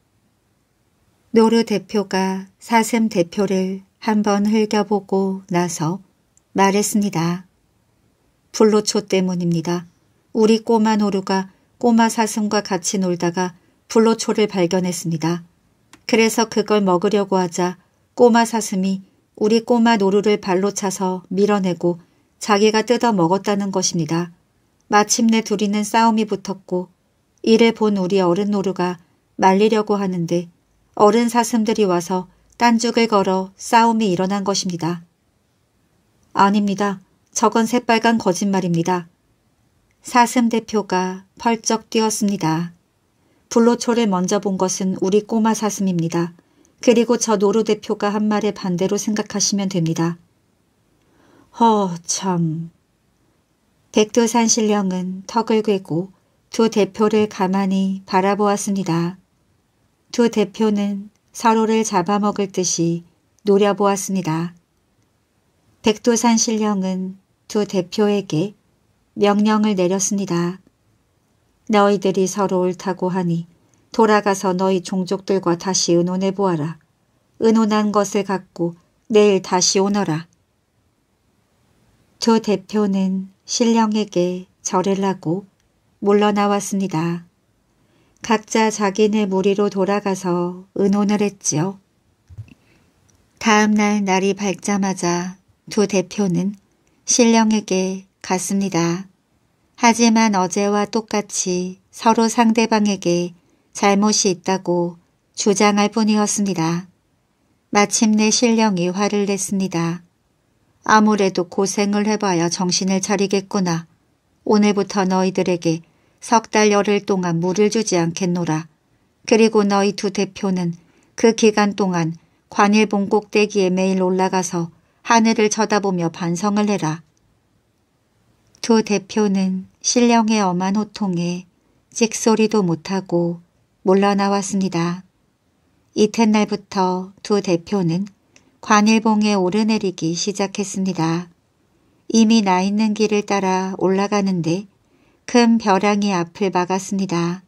노루 대표가 사슴 대표를 한번 흘겨보고 나서 말했습니다. 불로초 때문입니다. 우리 꼬마 노루가 꼬마 사슴과 같이 놀다가 불로초를 발견했습니다. 그래서 그걸 먹으려고 하자 꼬마 사슴이 우리 꼬마 노루를 발로 차서 밀어내고 자기가 뜯어 먹었다는 것입니다. 마침내 둘이는 싸움이 붙었고 이를 본 우리 어른 노루가 말리려고 하는데 어른 사슴들이 와서 딴죽을 걸어 싸움이 일어난 것입니다. 아닙니다. 저건 새빨간 거짓말입니다. 사슴 대표가 펄쩍 뛰었습니다. 불로초를 먼저 본 것은 우리 꼬마 사슴입니다. 그리고 저 노루 대표가 한 말에 반대로 생각하시면 됩니다. 허, 참. 백두산 신령은 턱을 괴고 두 대표를 가만히 바라보았습니다. 두 대표는 서로를 잡아먹을 듯이 노려보았습니다. 백두산 신령은 두 대표에게 명령을 내렸습니다. 너희들이 서로 옳다고 하니 돌아가서 너희 종족들과 다시 의논해 보아라. 의논한 것을 갖고 내일 다시 오너라. 두 대표는 신령에게 절을 하고 물러나왔습니다. 각자 자기네 무리로 돌아가서 의논을 했지요. 다음날 날이 밝자마자 두 대표는 신령에게 갔습니다. 하지만 어제와 똑같이 서로 상대방에게 잘못이 있다고 주장할 뿐이었습니다. 마침내 신령이 화를 냈습니다. 아무래도 고생을 해봐야 정신을 차리겠구나. 오늘부터 너희들에게 석 달 열흘 동안 물을 주지 않겠노라. 그리고 너희 두 대표는 그 기간 동안 관일봉 꼭대기에 매일 올라가서 하늘을 쳐다보며 반성을 해라. 두 대표는 신령의 엄한 호통에 찍소리도 못하고 몰러나왔습니다. 이튿날부터 두 대표는 관일봉에 오르내리기 시작했습니다. 이미 나 있는 길을 따라 올라가는데 큰 벼랑이 앞을 막았습니다.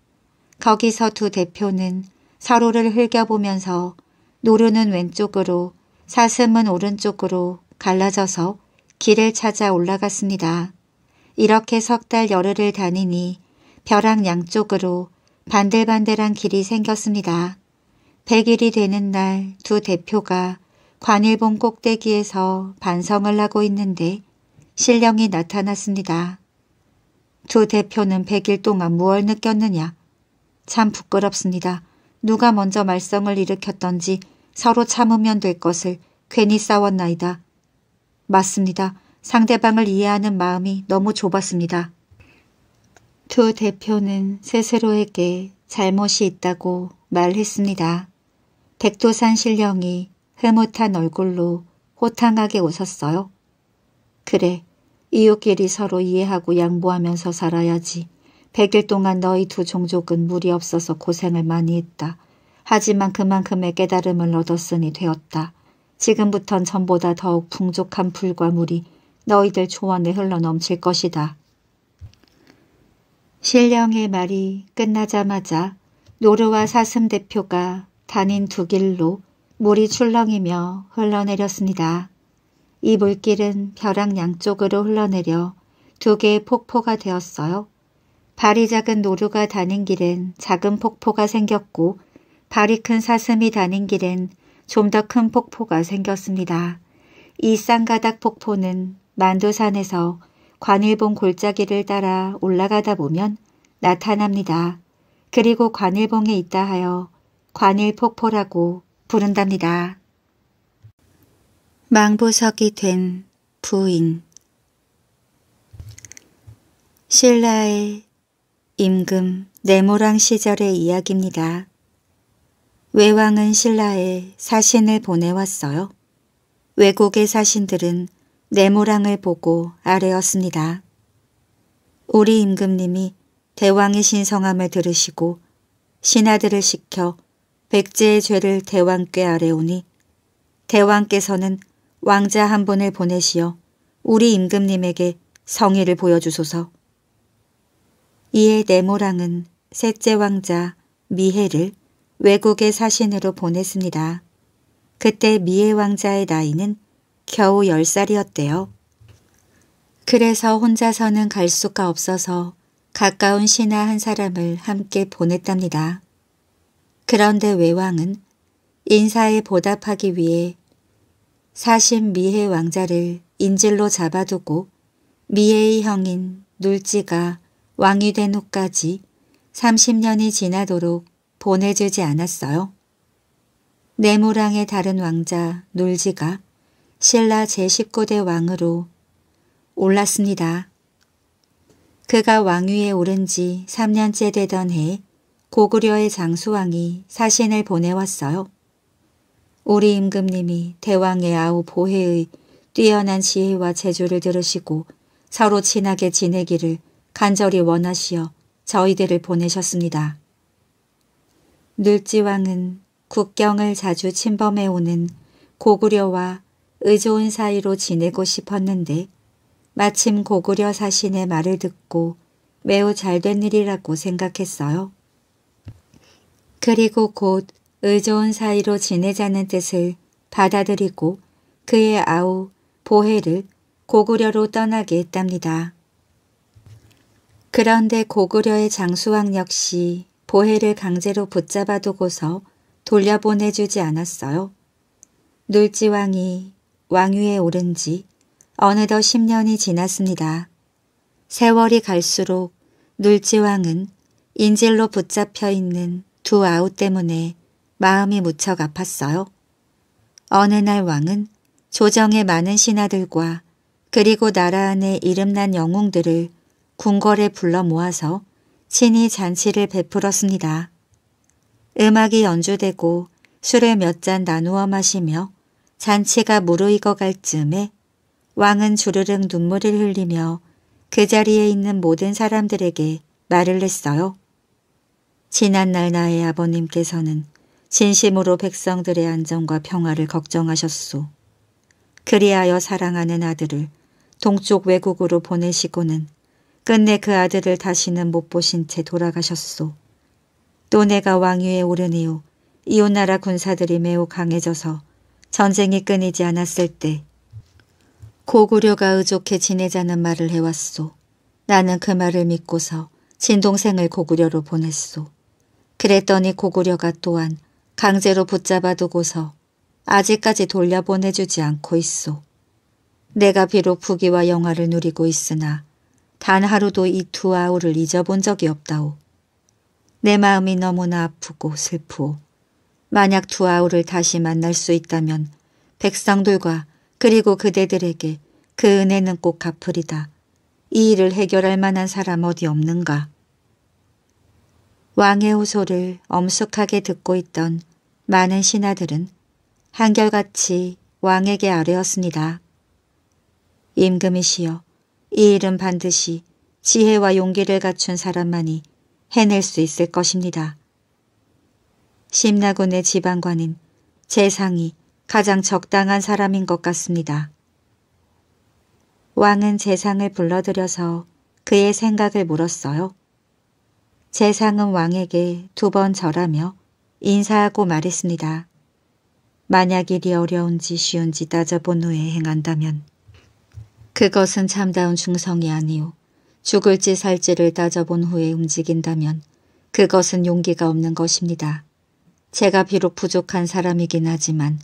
거기서 두 대표는 서로를 흘겨보면서 노루는 왼쪽으로 사슴은 오른쪽으로 갈라져서 길을 찾아 올라갔습니다. 이렇게 석 달 열흘을 다니니 벼랑 양쪽으로 반들반들한 길이 생겼습니다. 100일이 되는 날 두 대표가 관일봉 꼭대기에서 반성을 하고 있는데 신령이 나타났습니다. 두 대표는 100일 동안 무얼 느꼈느냐? 참 부끄럽습니다. 누가 먼저 말썽을 일으켰던지 서로 참으면 될 것을 괜히 싸웠나이다. 맞습니다. 상대방을 이해하는 마음이 너무 좁았습니다. 두 대표는 세세로에게 잘못이 있다고 말했습니다. 백도산 신령이 흐뭇한 얼굴로 호탕하게 웃었어요. 그래, 이웃끼리 서로 이해하고 양보하면서 살아야지. 100일 동안 너희 두 종족은 물이 없어서 고생을 많이 했다. 하지만 그만큼의 깨달음을 얻었으니 되었다. 지금부턴 전보다 더욱 풍족한 불과 물이 너희들 초원에 흘러넘칠 것이다. 신령의 말이 끝나자마자 노르와 사슴 대표가 다닌 두 길로 물이 출렁이며 흘러내렸습니다. 이 물길은 벼랑 양쪽으로 흘러내려 두 개의 폭포가 되었어요. 발이 작은 노루가 다닌 길엔 작은 폭포가 생겼고 발이 큰 사슴이 다닌 길엔 좀 더 큰 폭포가 생겼습니다. 이 쌍가닥 폭포는 만두산에서 관일봉 골짜기를 따라 올라가다 보면 나타납니다. 그리고 관일봉에 있다 하여 관일폭포라고 부른답니다. 망부석이 된 부인 신라의 임금 네모랑 시절의 이야기입니다. 외왕은 신라에 사신을 보내왔어요. 외국의 사신들은 네모랑을 보고 아뢰었습니다. 우리 임금님이 대왕의 신성함을 들으시고 신하들을 시켜 백제의 죄를 대왕께 아뢰오니 대왕께서는 왕자 한 분을 보내시어 우리 임금님에게 성의를 보여주소서. 이에 네모랑은 셋째 왕자 미해를 외국의 사신으로 보냈습니다. 그때 미애 왕자의 나이는 겨우 10살이었대요. 그래서 혼자서는 갈 수가 없어서 가까운 신하 한 사람을 함께 보냈답니다. 그런데 외왕은 인사에 보답하기 위해 사신 미해 왕자를 인질로 잡아두고 미해의 형인 눌지가 왕이 된 후까지 30년이 지나도록 보내주지 않았어요. 네모랑의 다른 왕자 놀지가 신라 제19대 왕으로 올랐습니다. 그가 왕위에 오른 지 3년째 되던 해 고구려의 장수왕이 사신을 보내왔어요. 우리 임금님이 대왕의 아우 보혜의 뛰어난 지혜와 재주를 들으시고 서로 친하게 지내기를 간절히 원하시어 저희들을 보내셨습니다. 눌지왕은 국경을 자주 침범해오는 고구려와 의좋은 사이로 지내고 싶었는데 마침 고구려 사신의 말을 듣고 매우 잘된 일이라고 생각했어요. 그리고 곧 의좋은 사이로 지내자는 뜻을 받아들이고 그의 아우 보혜를 고구려로 떠나게 했답니다. 그런데 고구려의 장수왕 역시 보혜를 강제로 붙잡아두고서 돌려보내주지 않았어요. 눌지왕이 왕위에 오른 지 어느덧 10년이 지났습니다. 세월이 갈수록 눌지왕은 인질로 붙잡혀 있는 두 아우 때문에 마음이 무척 아팠어요. 어느 날 왕은 조정의 많은 신하들과 그리고 나라 안에 이름난 영웅들을 궁궐에 불러 모아서 친히 잔치를 베풀었습니다. 음악이 연주되고 술을 몇 잔 나누어 마시며 잔치가 무르익어 갈 즈음에 왕은 주르륵 눈물을 흘리며 그 자리에 있는 모든 사람들에게 말을 했어요. 지난날 나의 아버님께서는 진심으로 백성들의 안전과 평화를 걱정하셨소. 그리하여 사랑하는 아들을 동쪽 외국으로 보내시고는 끝내 그 아들을 다시는 못 보신 채 돌아가셨소. 또 내가 왕위에 오르니요. 이웃나라 군사들이 매우 강해져서 전쟁이 끊이지 않았을 때 고구려가 의족해 지내자는 말을 해왔소. 나는 그 말을 믿고서 친동생을 고구려로 보냈소. 그랬더니 고구려가 또한 강제로 붙잡아두고서 아직까지 돌려보내주지 않고 있소. 내가 비록 부귀와 영화를 누리고 있으나 단 하루도 이 두 아우를 잊어본 적이 없다오. 내 마음이 너무나 아프고 슬프오. 만약 두 아우를 다시 만날 수 있다면 백성들과 그리고 그대들에게 그 은혜는 꼭 갚으리다. 이 일을 해결할 만한 사람 어디 없는가. 왕의 호소를 엄숙하게 듣고 있던 많은 신하들은 한결같이 왕에게 아뢰었습니다. 임금이시여 이 일은 반드시 지혜와 용기를 갖춘 사람만이 해낼 수 있을 것입니다. 심나군의 지방관은 재상이 가장 적당한 사람인 것 같습니다. 왕은 재상을 불러들여서 그의 생각을 물었어요. 재상은 왕에게 두 번 절하며 인사하고 말했습니다. 만약 일이 어려운지 쉬운지 따져본 후에 행한다면 그것은 참다운 충성이 아니오. 죽을지 살지를 따져본 후에 움직인다면 그것은 용기가 없는 것입니다. 제가 비록 부족한 사람이긴 하지만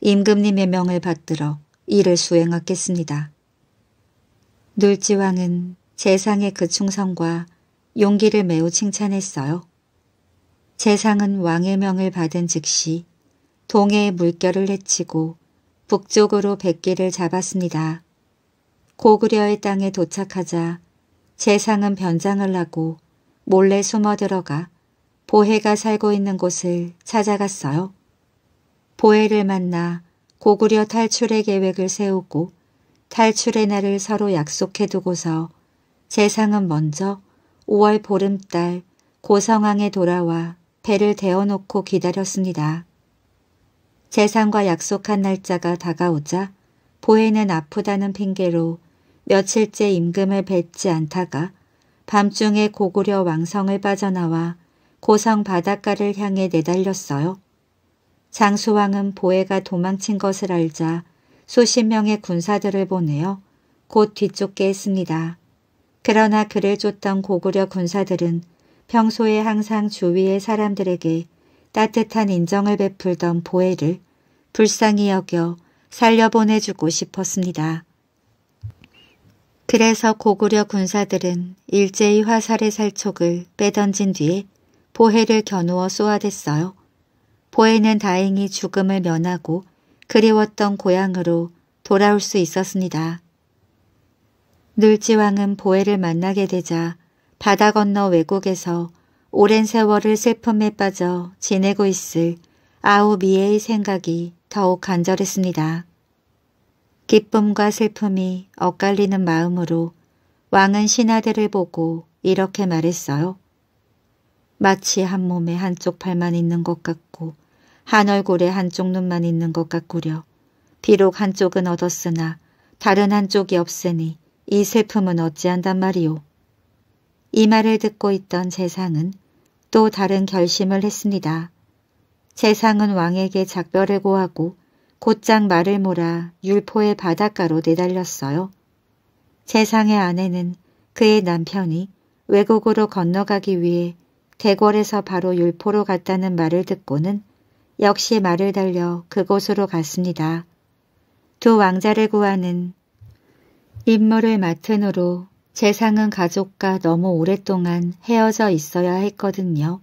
임금님의 명을 받들어 일을 수행하겠습니다. 눌지왕은 재상의 그 충성과 용기를 매우 칭찬했어요. 재상은 왕의 명을 받은 즉시 동해의 물결을 헤치고 북쪽으로 백기를 잡았습니다. 고구려의 땅에 도착하자 재상은 변장을 하고 몰래 숨어 들어가 보혜가 살고 있는 곳을 찾아갔어요. 보혜를 만나 고구려 탈출의 계획을 세우고 탈출의 날을 서로 약속해두고서 재상은 먼저 5월 보름달 고성항에 돌아와 배를 데워놓고 기다렸습니다. 재상과 약속한 날짜가 다가오자 보혜는 아프다는 핑계로 며칠째 임금을 뵙지 않다가 밤중에 고구려 왕성을 빠져나와 고성 바닷가를 향해 내달렸어요. 장수왕은 보혜가 도망친 것을 알자 수십 명의 군사들을 보내어 곧 뒤쫓게 했습니다. 그러나 그를 쫓던 고구려 군사들은 평소에 항상 주위의 사람들에게 따뜻한 인정을 베풀던 보혜를 불쌍히 여겨 살려보내주고 싶었습니다. 그래서 고구려 군사들은 일제히 화살의 살촉을 빼던진 뒤에 보혜를 겨누어 쏘아댔어요. 보혜는 다행히 죽음을 면하고 그리웠던 고향으로 돌아올 수 있었습니다. 늘지왕은 보혜를 만나게 되자 바다 건너 외국에서 오랜 세월을 슬픔에 빠져 지내고 있을 아우미의 에 생각이 더욱 간절했습니다. 기쁨과 슬픔이 엇갈리는 마음으로 왕은 신하들을 보고 이렇게 말했어요. 마치 한 몸에 한쪽 팔만 있는 것 같고 한 얼굴에 한쪽 눈만 있는 것 같구려. 비록 한쪽은 얻었으나 다른 한쪽이 없으니 이 슬픔은 어찌한단 말이오. 이 말을 듣고 있던 재상은 또 다른 결심을 했습니다. 재상은 왕에게 작별을 고하고 곧장 말을 몰아 율포의 바닷가로 내달렸어요. 세상의 아내는 그의 남편이 외국으로 건너가기 위해 대궐에서 바로 율포로 갔다는 말을 듣고는 역시 말을 달려 그곳으로 갔습니다. 두 왕자를 구하는 임무를 맡은 후로 재상은 가족과 너무 오랫동안 헤어져 있어야 했거든요.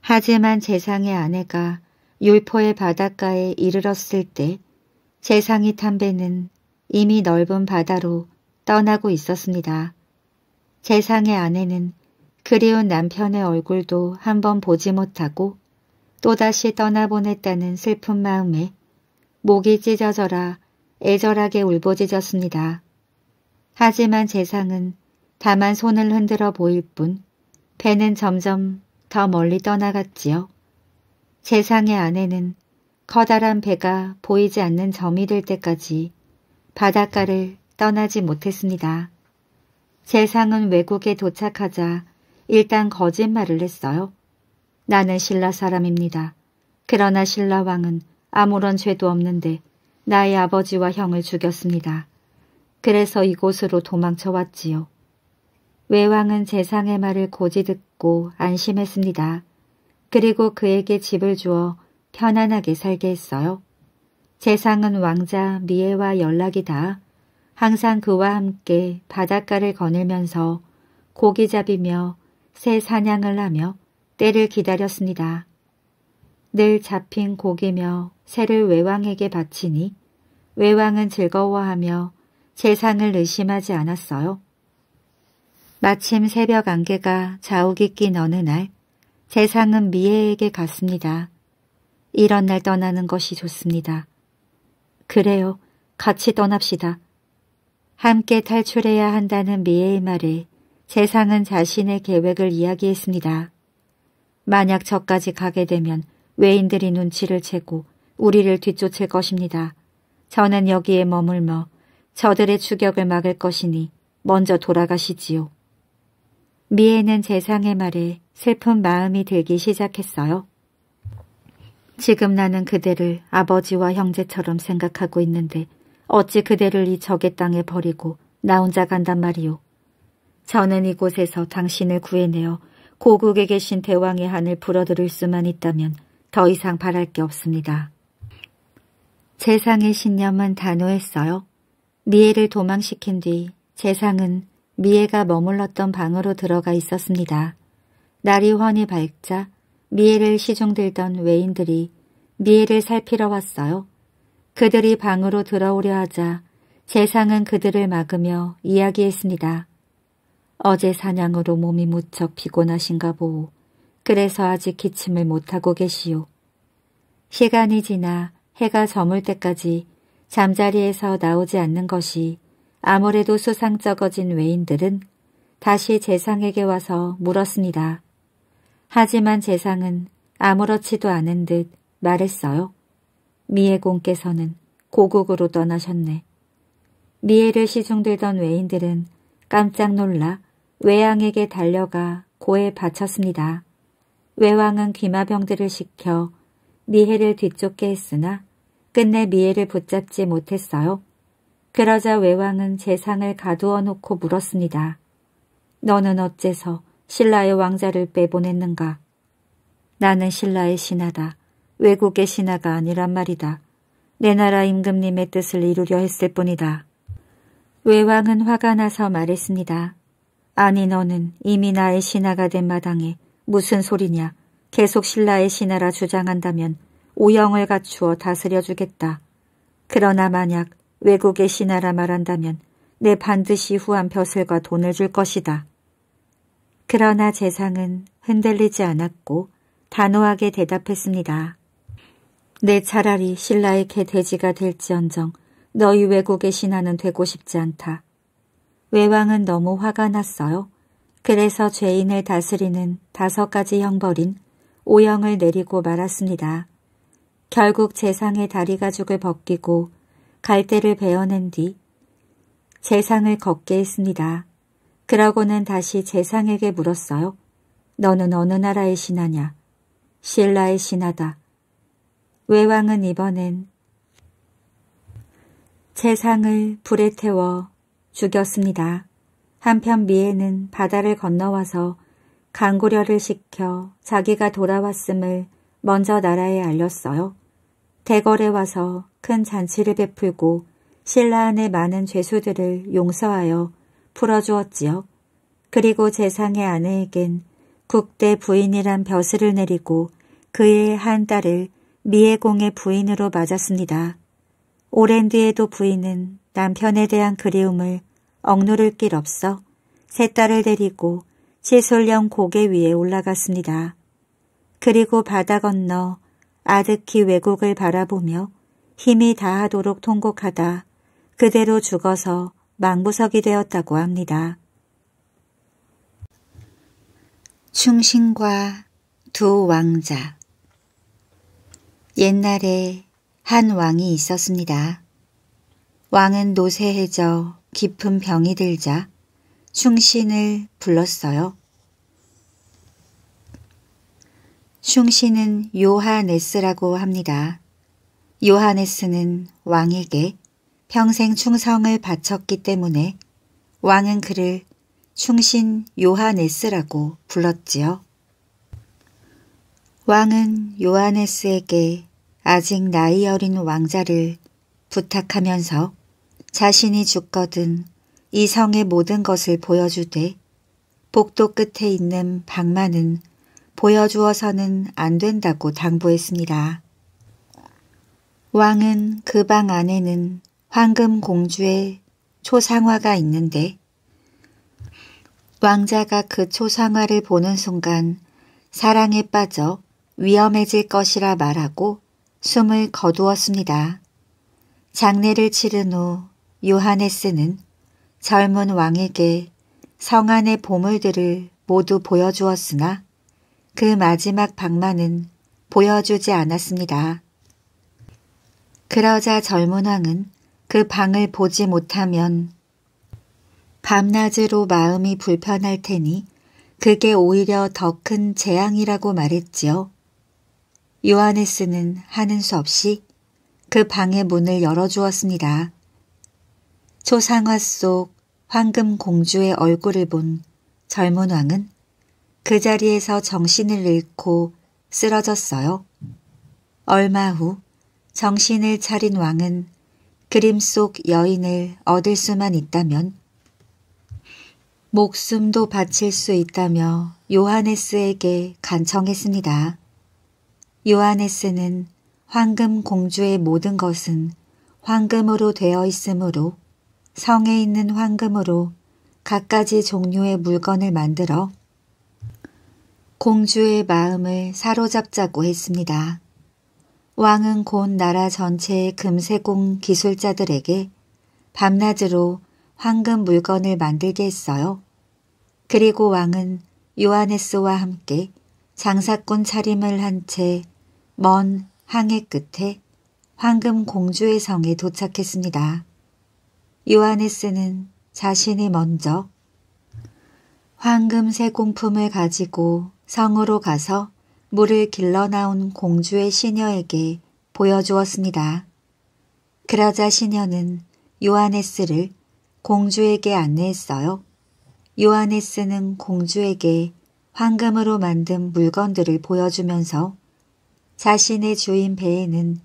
하지만 재상의 아내가 율포의 바닷가에 이르렀을 때세상이 탐배는 이미 넓은 바다로 떠나고 있었습니다. 세상의 아내는 그리운 남편의 얼굴도 한번 보지 못하고 또다시 떠나보냈다는 슬픈 마음에 목이 찢어져라 애절하게 울부짖었습니다. 하지만 세상은 다만 손을 흔들어 보일 뿐 배는 점점 더 멀리 떠나갔지요. 세상의 아내는 커다란 배가 보이지 않는 점이 될 때까지 바닷가를 떠나지 못했습니다. 세상은 외국에 도착하자 일단 거짓말을 했어요. 나는 신라 사람입니다. 그러나 신라 왕은 아무런 죄도 없는데 나의 아버지와 형을 죽였습니다. 그래서 이곳으로 도망쳐 왔지요. 외왕은 재상의 말을 고지 듣고 안심했습니다. 그리고 그에게 집을 주어 편안하게 살게 했어요. 재상은 왕자 미에와 연락이 다 항상 그와 함께 바닷가를 거닐면서 고기잡이며 새 사냥을 하며 때를 기다렸습니다. 늘 잡힌 고기며 새를 외왕에게 바치니 외왕은 즐거워하며 재상을 의심하지 않았어요. 마침 새벽 안개가 좌우이낀 어느 날 세상은 미애에게 갔습니다. 이런 날 떠나는 것이 좋습니다. 그래요. 같이 떠납시다. 함께 탈출해야 한다는 미애의 말에 세상은 자신의 계획을 이야기했습니다. 만약 저까지 가게 되면 외인들이 눈치를 채고 우리를 뒤쫓을 것입니다. 저는 여기에 머물며 저들의 추격을 막을 것이니 먼저 돌아가시지요. 미애는 재상의 말에 슬픈 마음이 들기 시작했어요. 지금 나는 그대를 아버지와 형제처럼 생각하고 있는데 어찌 그대를 이 적의 땅에 버리고 나 혼자 간단 말이오. 저는 이곳에서 당신을 구해내어 고국에 계신 대왕의 한을 불어들을 수만 있다면 더 이상 바랄 게 없습니다. 재상의 신념은 단호했어요. 미애를 도망시킨 뒤 재상은 미애가 머물렀던 방으로 들어가 있었습니다. 날이 훤히 밝자 미애를 시중들던 외인들이 미애를 살피러 왔어요. 그들이 방으로 들어오려 하자 세상은 그들을 막으며 이야기했습니다. 어제 사냥으로 몸이 무척 피곤하신가 보오. 그래서 아직 기침을 못하고 계시오. 시간이 지나 해가 저물 때까지 잠자리에서 나오지 않는 것이 아무래도 수상 적어진 외인들은 다시 재상에게 와서 물었습니다. 하지만 재상은 아무렇지도 않은 듯 말했어요. 미애공께서는 고국으로 떠나셨네. 미애를 시중들던 외인들은 깜짝 놀라 외왕에게 달려가 고에 바쳤습니다. 외왕은 귀마병들을 시켜 미해를 뒤쫓게 했으나 끝내 미해를 붙잡지 못했어요. 그러자 외왕은 재상을 가두어 놓고 물었습니다. 너는 어째서 신라의 왕자를 빼보냈는가? 나는 신라의 신하다. 외국의 신하가 아니란 말이다. 내 나라 임금님의 뜻을 이루려 했을 뿐이다. 외왕은 화가 나서 말했습니다. 아니 너는 이미 나의 신하가 된 마당에 무슨 소리냐. 계속 신라의 신하라 주장한다면 오영을 갖추어 다스려주겠다. 그러나 만약 외국의 신하라 말한다면 내 반드시 후한 벼슬과 돈을 줄 것이다. 그러나 재상은 흔들리지 않았고 단호하게 대답했습니다. 내 차라리 신라의 개돼지가 될지언정 너희 외국의 신하는 되고 싶지 않다. 외왕은 너무 화가 났어요. 그래서 죄인을 다스리는 다섯 가지 형벌인 오형을 내리고 말았습니다. 결국 재상의 다리 가죽을 벗기고 갈대를 베어낸 뒤 재상을 걷게 했습니다. 그러고는 다시 재상에게 물었어요. 너는 어느 나라의 신하냐? 신라의 신하다. 외왕은 이번엔 재상을 불에 태워 죽였습니다. 한편 미애는 바다를 건너와서 강구려를 시켜 자기가 돌아왔음을 먼저 나라에 알렸어요. 대궐에 와서 큰 잔치를 베풀고 신라 안의 많은 죄수들을 용서하여 풀어주었지요. 그리고 재상의 아내에겐 국대 부인이란 벼슬을 내리고 그의 한 딸을 미애공의 부인으로 맞았습니다. 오랜 뒤에도 부인은 남편에 대한 그리움을 억누를 길 없어 세 딸을 데리고 시솔령 고개 위에 올라갔습니다. 그리고 바다 건너 아득히 외국을 바라보며 힘이 다하도록 통곡하다 그대로 죽어서 망부석이 되었다고 합니다. 충신과 두 왕자 옛날에 한 왕이 있었습니다. 왕은 노쇠해져 깊은 병이 들자 충신을 불렀어요. 슝시는 요하네스라고 합니다. 요하네스는 왕에게 평생 충성을 바쳤기 때문에 왕은 그를 충신 요하네스라고 불렀지요. 왕은 요하네스에게 아직 나이 어린 왕자를 부탁하면서 자신이 죽거든 이 성의 모든 것을 보여주되 복도 끝에 있는 방만은 보여주어서는 안 된다고 당부했습니다. 왕은 그 방 안에는 황금 공주의 초상화가 있는데 왕자가 그 초상화를 보는 순간 사랑에 빠져 위험해질 것이라 말하고 숨을 거두었습니다. 장례를 치른 후 요하네스는 젊은 왕에게 성 안의 보물들을 모두 보여주었으나 그 마지막 방만은 보여주지 않았습니다. 그러자 젊은 왕은 그 방을 보지 못하면 밤낮으로 마음이 불편할 테니 그게 오히려 더 큰 재앙이라고 말했지요. 요하네스는 하는 수 없이 그 방의 문을 열어주었습니다. 초상화 속 황금 공주의 얼굴을 본 젊은 왕은 그 자리에서 정신을 잃고 쓰러졌어요. 얼마 후 정신을 차린 왕은 그림 속 여인을 얻을 수만 있다면 목숨도 바칠 수 있다며 요하네스에게 간청했습니다. 요하네스는 황금 공주의 모든 것은 황금으로 되어 있으므로 성에 있는 황금으로 갖가지 종류의 물건을 만들어 공주의 마음을 사로잡자고 했습니다. 왕은 곧 나라 전체의 금세공 기술자들에게 밤낮으로 황금 물건을 만들게 했어요. 그리고 왕은 요하네스와 함께 장사꾼 차림을 한 채 먼 항해 끝에 황금 공주의 성에 도착했습니다. 요하네스는 자신이 먼저 황금 세공품을 가지고 성으로 가서 물을 길러 나온 공주의 시녀에게 보여주었습니다. 그러자 시녀는 요하네스를 공주에게 안내했어요. 요하네스는 공주에게 황금으로 만든 물건들을 보여주면서 자신의 주인 배에는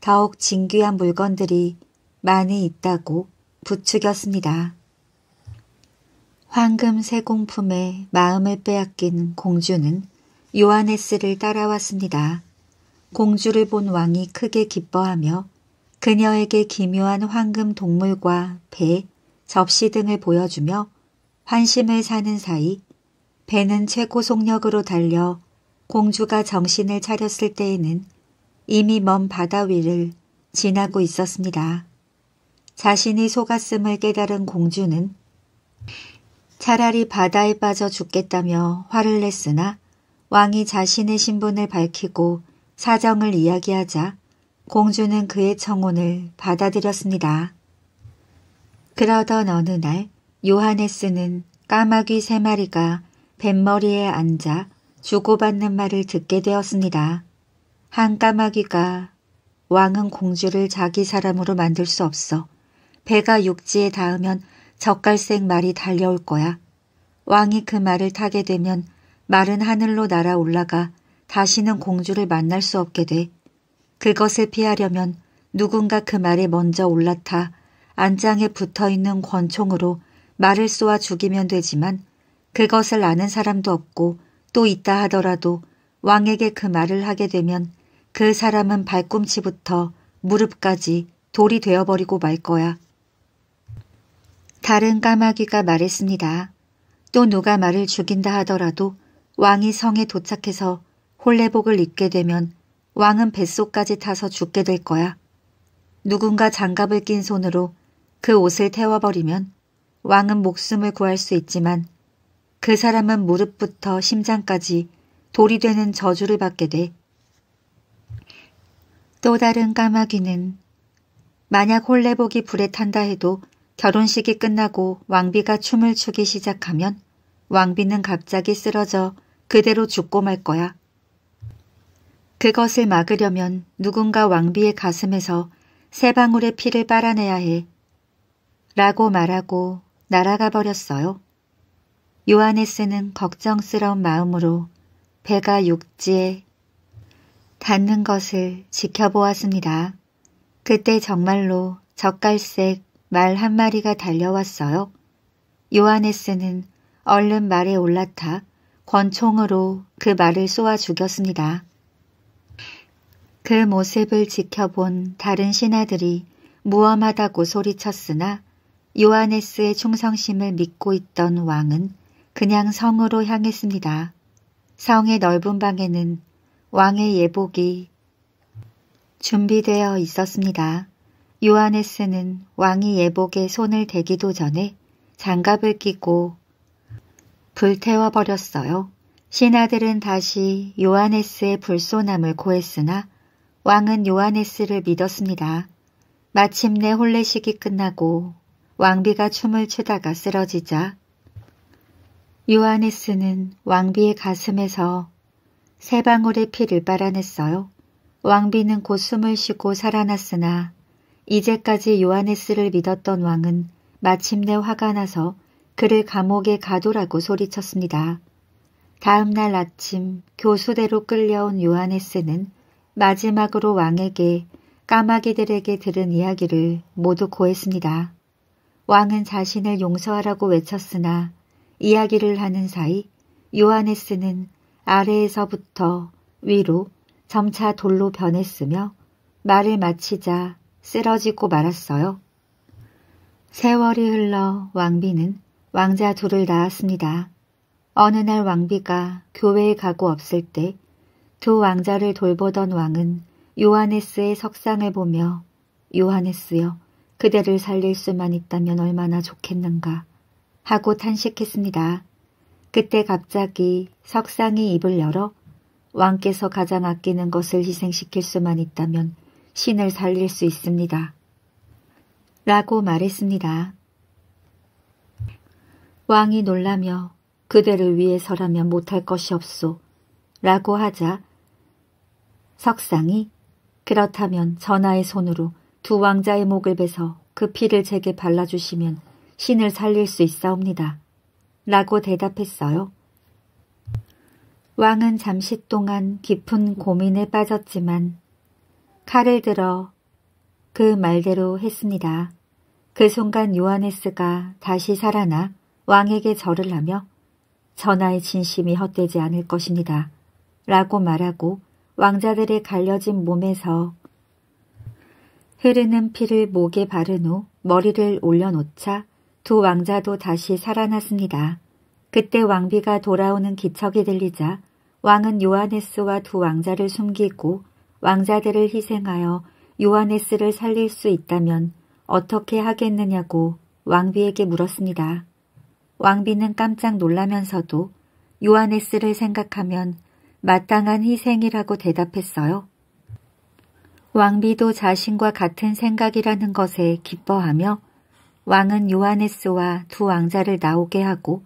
더욱 진귀한 물건들이 많이 있다고 부추겼습니다. 황금새 공품에 마음을 빼앗긴 공주는 요하네스를 따라왔습니다. 공주를 본 왕이 크게 기뻐하며 그녀에게 기묘한 황금 동물과 배, 접시 등을 보여주며 환심을 사는 사이 배는 최고 속력으로 달려 공주가 정신을 차렸을 때에는 이미 먼 바다 위를 지나고 있었습니다. 자신이 속았음을 깨달은 공주는 차라리 바다에 빠져 죽겠다며 화를 냈으나 왕이 자신의 신분을 밝히고 사정을 이야기하자 공주는 그의 청혼을 받아들였습니다. 그러던 어느 날 요하네스는 까마귀 세 마리가 뱃머리에 앉아 주고받는 말을 듣게 되었습니다. 한 까마귀가 왕은 공주를 자기 사람으로 만들 수 없어 배가 육지에 닿으면 적갈색 말이 달려올 거야. 왕이 그 말을 타게 되면 말은 하늘로 날아 올라가 다시는 공주를 만날 수 없게 돼. 그것을 피하려면 누군가 그 말에 먼저 올라타 안장에 붙어있는 권총으로 말을 쏘아 죽이면 되지만 그것을 아는 사람도 없고 또 있다 하더라도 왕에게 그 말을 하게 되면 그 사람은 발꿈치부터 무릎까지 돌이 되어버리고 말 거야. 다른 까마귀가 말했습니다. 또 누가 말을 죽인다 하더라도 왕이 성에 도착해서 홀레복을 입게 되면 왕은 뱃속까지 타서 죽게 될 거야. 누군가 장갑을 낀 손으로 그 옷을 태워버리면 왕은 목숨을 구할 수 있지만 그 사람은 무릎부터 심장까지 돌이 되는 저주를 받게 돼. 또 다른 까마귀는 만약 홀레복이 불에 탄다 해도 결혼식이 끝나고 왕비가 춤을 추기 시작하면 왕비는 갑자기 쓰러져 그대로 죽고 말 거야. 그것을 막으려면 누군가 왕비의 가슴에서 세 방울의 피를 빨아내야 해. 라고 말하고 날아가 버렸어요. 요하네스는 걱정스러운 마음으로 배가 육지에 닿는 것을 지켜보았습니다. 그때 정말로 젓갈색 말한 마리가 달려왔어요. 요하네스는 얼른 말에 올라타 권총으로 그 말을 쏘아 죽였습니다. 그 모습을 지켜본 다른 신하들이 무엄하다고 소리쳤으나 요하네스의 충성심을 믿고 있던 왕은 그냥 성으로 향했습니다. 성의 넓은 방에는 왕의 예복이 준비되어 있었습니다. 요하네스는 왕이 예복에 손을 대기도 전에 장갑을 끼고 불태워버렸어요. 신하들은 다시 요하네스의 불쏘남을 고했으나 왕은 요하네스를 믿었습니다. 마침내 혼례식이 끝나고 왕비가 춤을 추다가 쓰러지자 요하네스는 왕비의 가슴에서 세 방울의 피를 빨아냈어요. 왕비는 곧 숨을 쉬고 살아났으나 이제까지 요하네스를 믿었던 왕은 마침내 화가 나서 그를 감옥에 가두라고 소리쳤습니다. 다음 날 아침 교수대로 끌려온 요하네스는 마지막으로 왕에게 까마귀들에게 들은 이야기를 모두 고했습니다. 왕은 자신을 용서하라고 외쳤으나 이야기를 하는 사이 요하네스는 아래에서부터 위로 점차 돌로 변했으며 말을 마치자 쓰러지고 말았어요. 세월이 흘러 왕비는 왕자 둘을 낳았습니다. 어느 날 왕비가 교회에 가고 없을 때 두 왕자를 돌보던 왕은 요하네스의 석상을 보며 요하네스여 그대를 살릴 수만 있다면 얼마나 좋겠는가 하고 탄식했습니다. 그때 갑자기 석상이 입을 열어 왕께서 가장 아끼는 것을 희생시킬 수만 있다면 신을 살릴 수 있습니다. 라고 말했습니다. 왕이 놀라며 그대를 위해서라면 못할 것이 없소. 라고 하자 석상이 그렇다면 전하의 손으로 두 왕자의 목을 베서 그 피를 제게 발라주시면 신을 살릴 수 있사옵니다. 라고 대답했어요. 왕은 잠시 동안 깊은 고민에 빠졌지만 칼을 들어 그 말대로 했습니다. 그 순간 요하네스가 다시 살아나 왕에게 절을 하며 전하의 진심이 헛되지 않을 것입니다. 라고 말하고 왕자들의 갈려진 몸에서 흐르는 피를 목에 바른 후 머리를 올려놓자 두 왕자도 다시 살아났습니다. 그때 왕비가 돌아오는 기척이 들리자 왕은 요하네스와 두 왕자를 숨기고 왕자들을 희생하여 요하네스를 살릴 수 있다면 어떻게 하겠느냐고 왕비에게 물었습니다. 왕비는 깜짝 놀라면서도 요하네스를 생각하면 마땅한 희생이라고 대답했어요. 왕비도 자신과 같은 생각이라는 것에 기뻐하며 왕은 요하네스와 두 왕자를 나오게 하고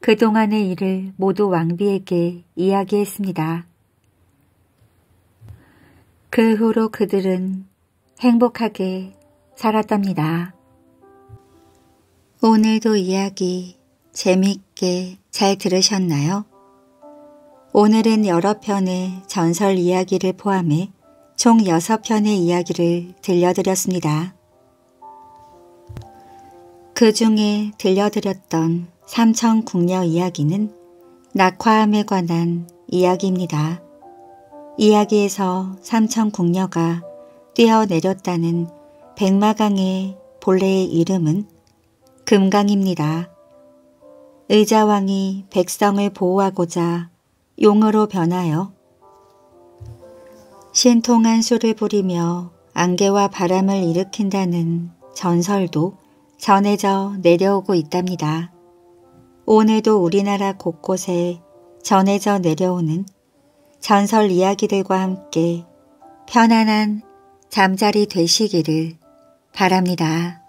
그동안의 일을 모두 왕비에게 이야기했습니다. 그 후로 그들은 행복하게 살았답니다. 오늘도 이야기 재밌게 잘 들으셨나요? 오늘은 여러 편의 전설 이야기를 포함해 총 6편의 이야기를 들려드렸습니다. 그 중에 들려드렸던 삼천국녀 이야기는 낙화암에 관한 이야기입니다. 이야기에서 삼천 궁녀가 뛰어내렸다는 백마강의 본래의 이름은 금강입니다. 의자왕이 백성을 보호하고자 용으로 변하여 신통한 술을 부리며 안개와 바람을 일으킨다는 전설도 전해져 내려오고 있답니다. 오늘도 우리나라 곳곳에 전해져 내려오는 전설 이야기들과 함께 편안한 잠자리 되시기를 바랍니다.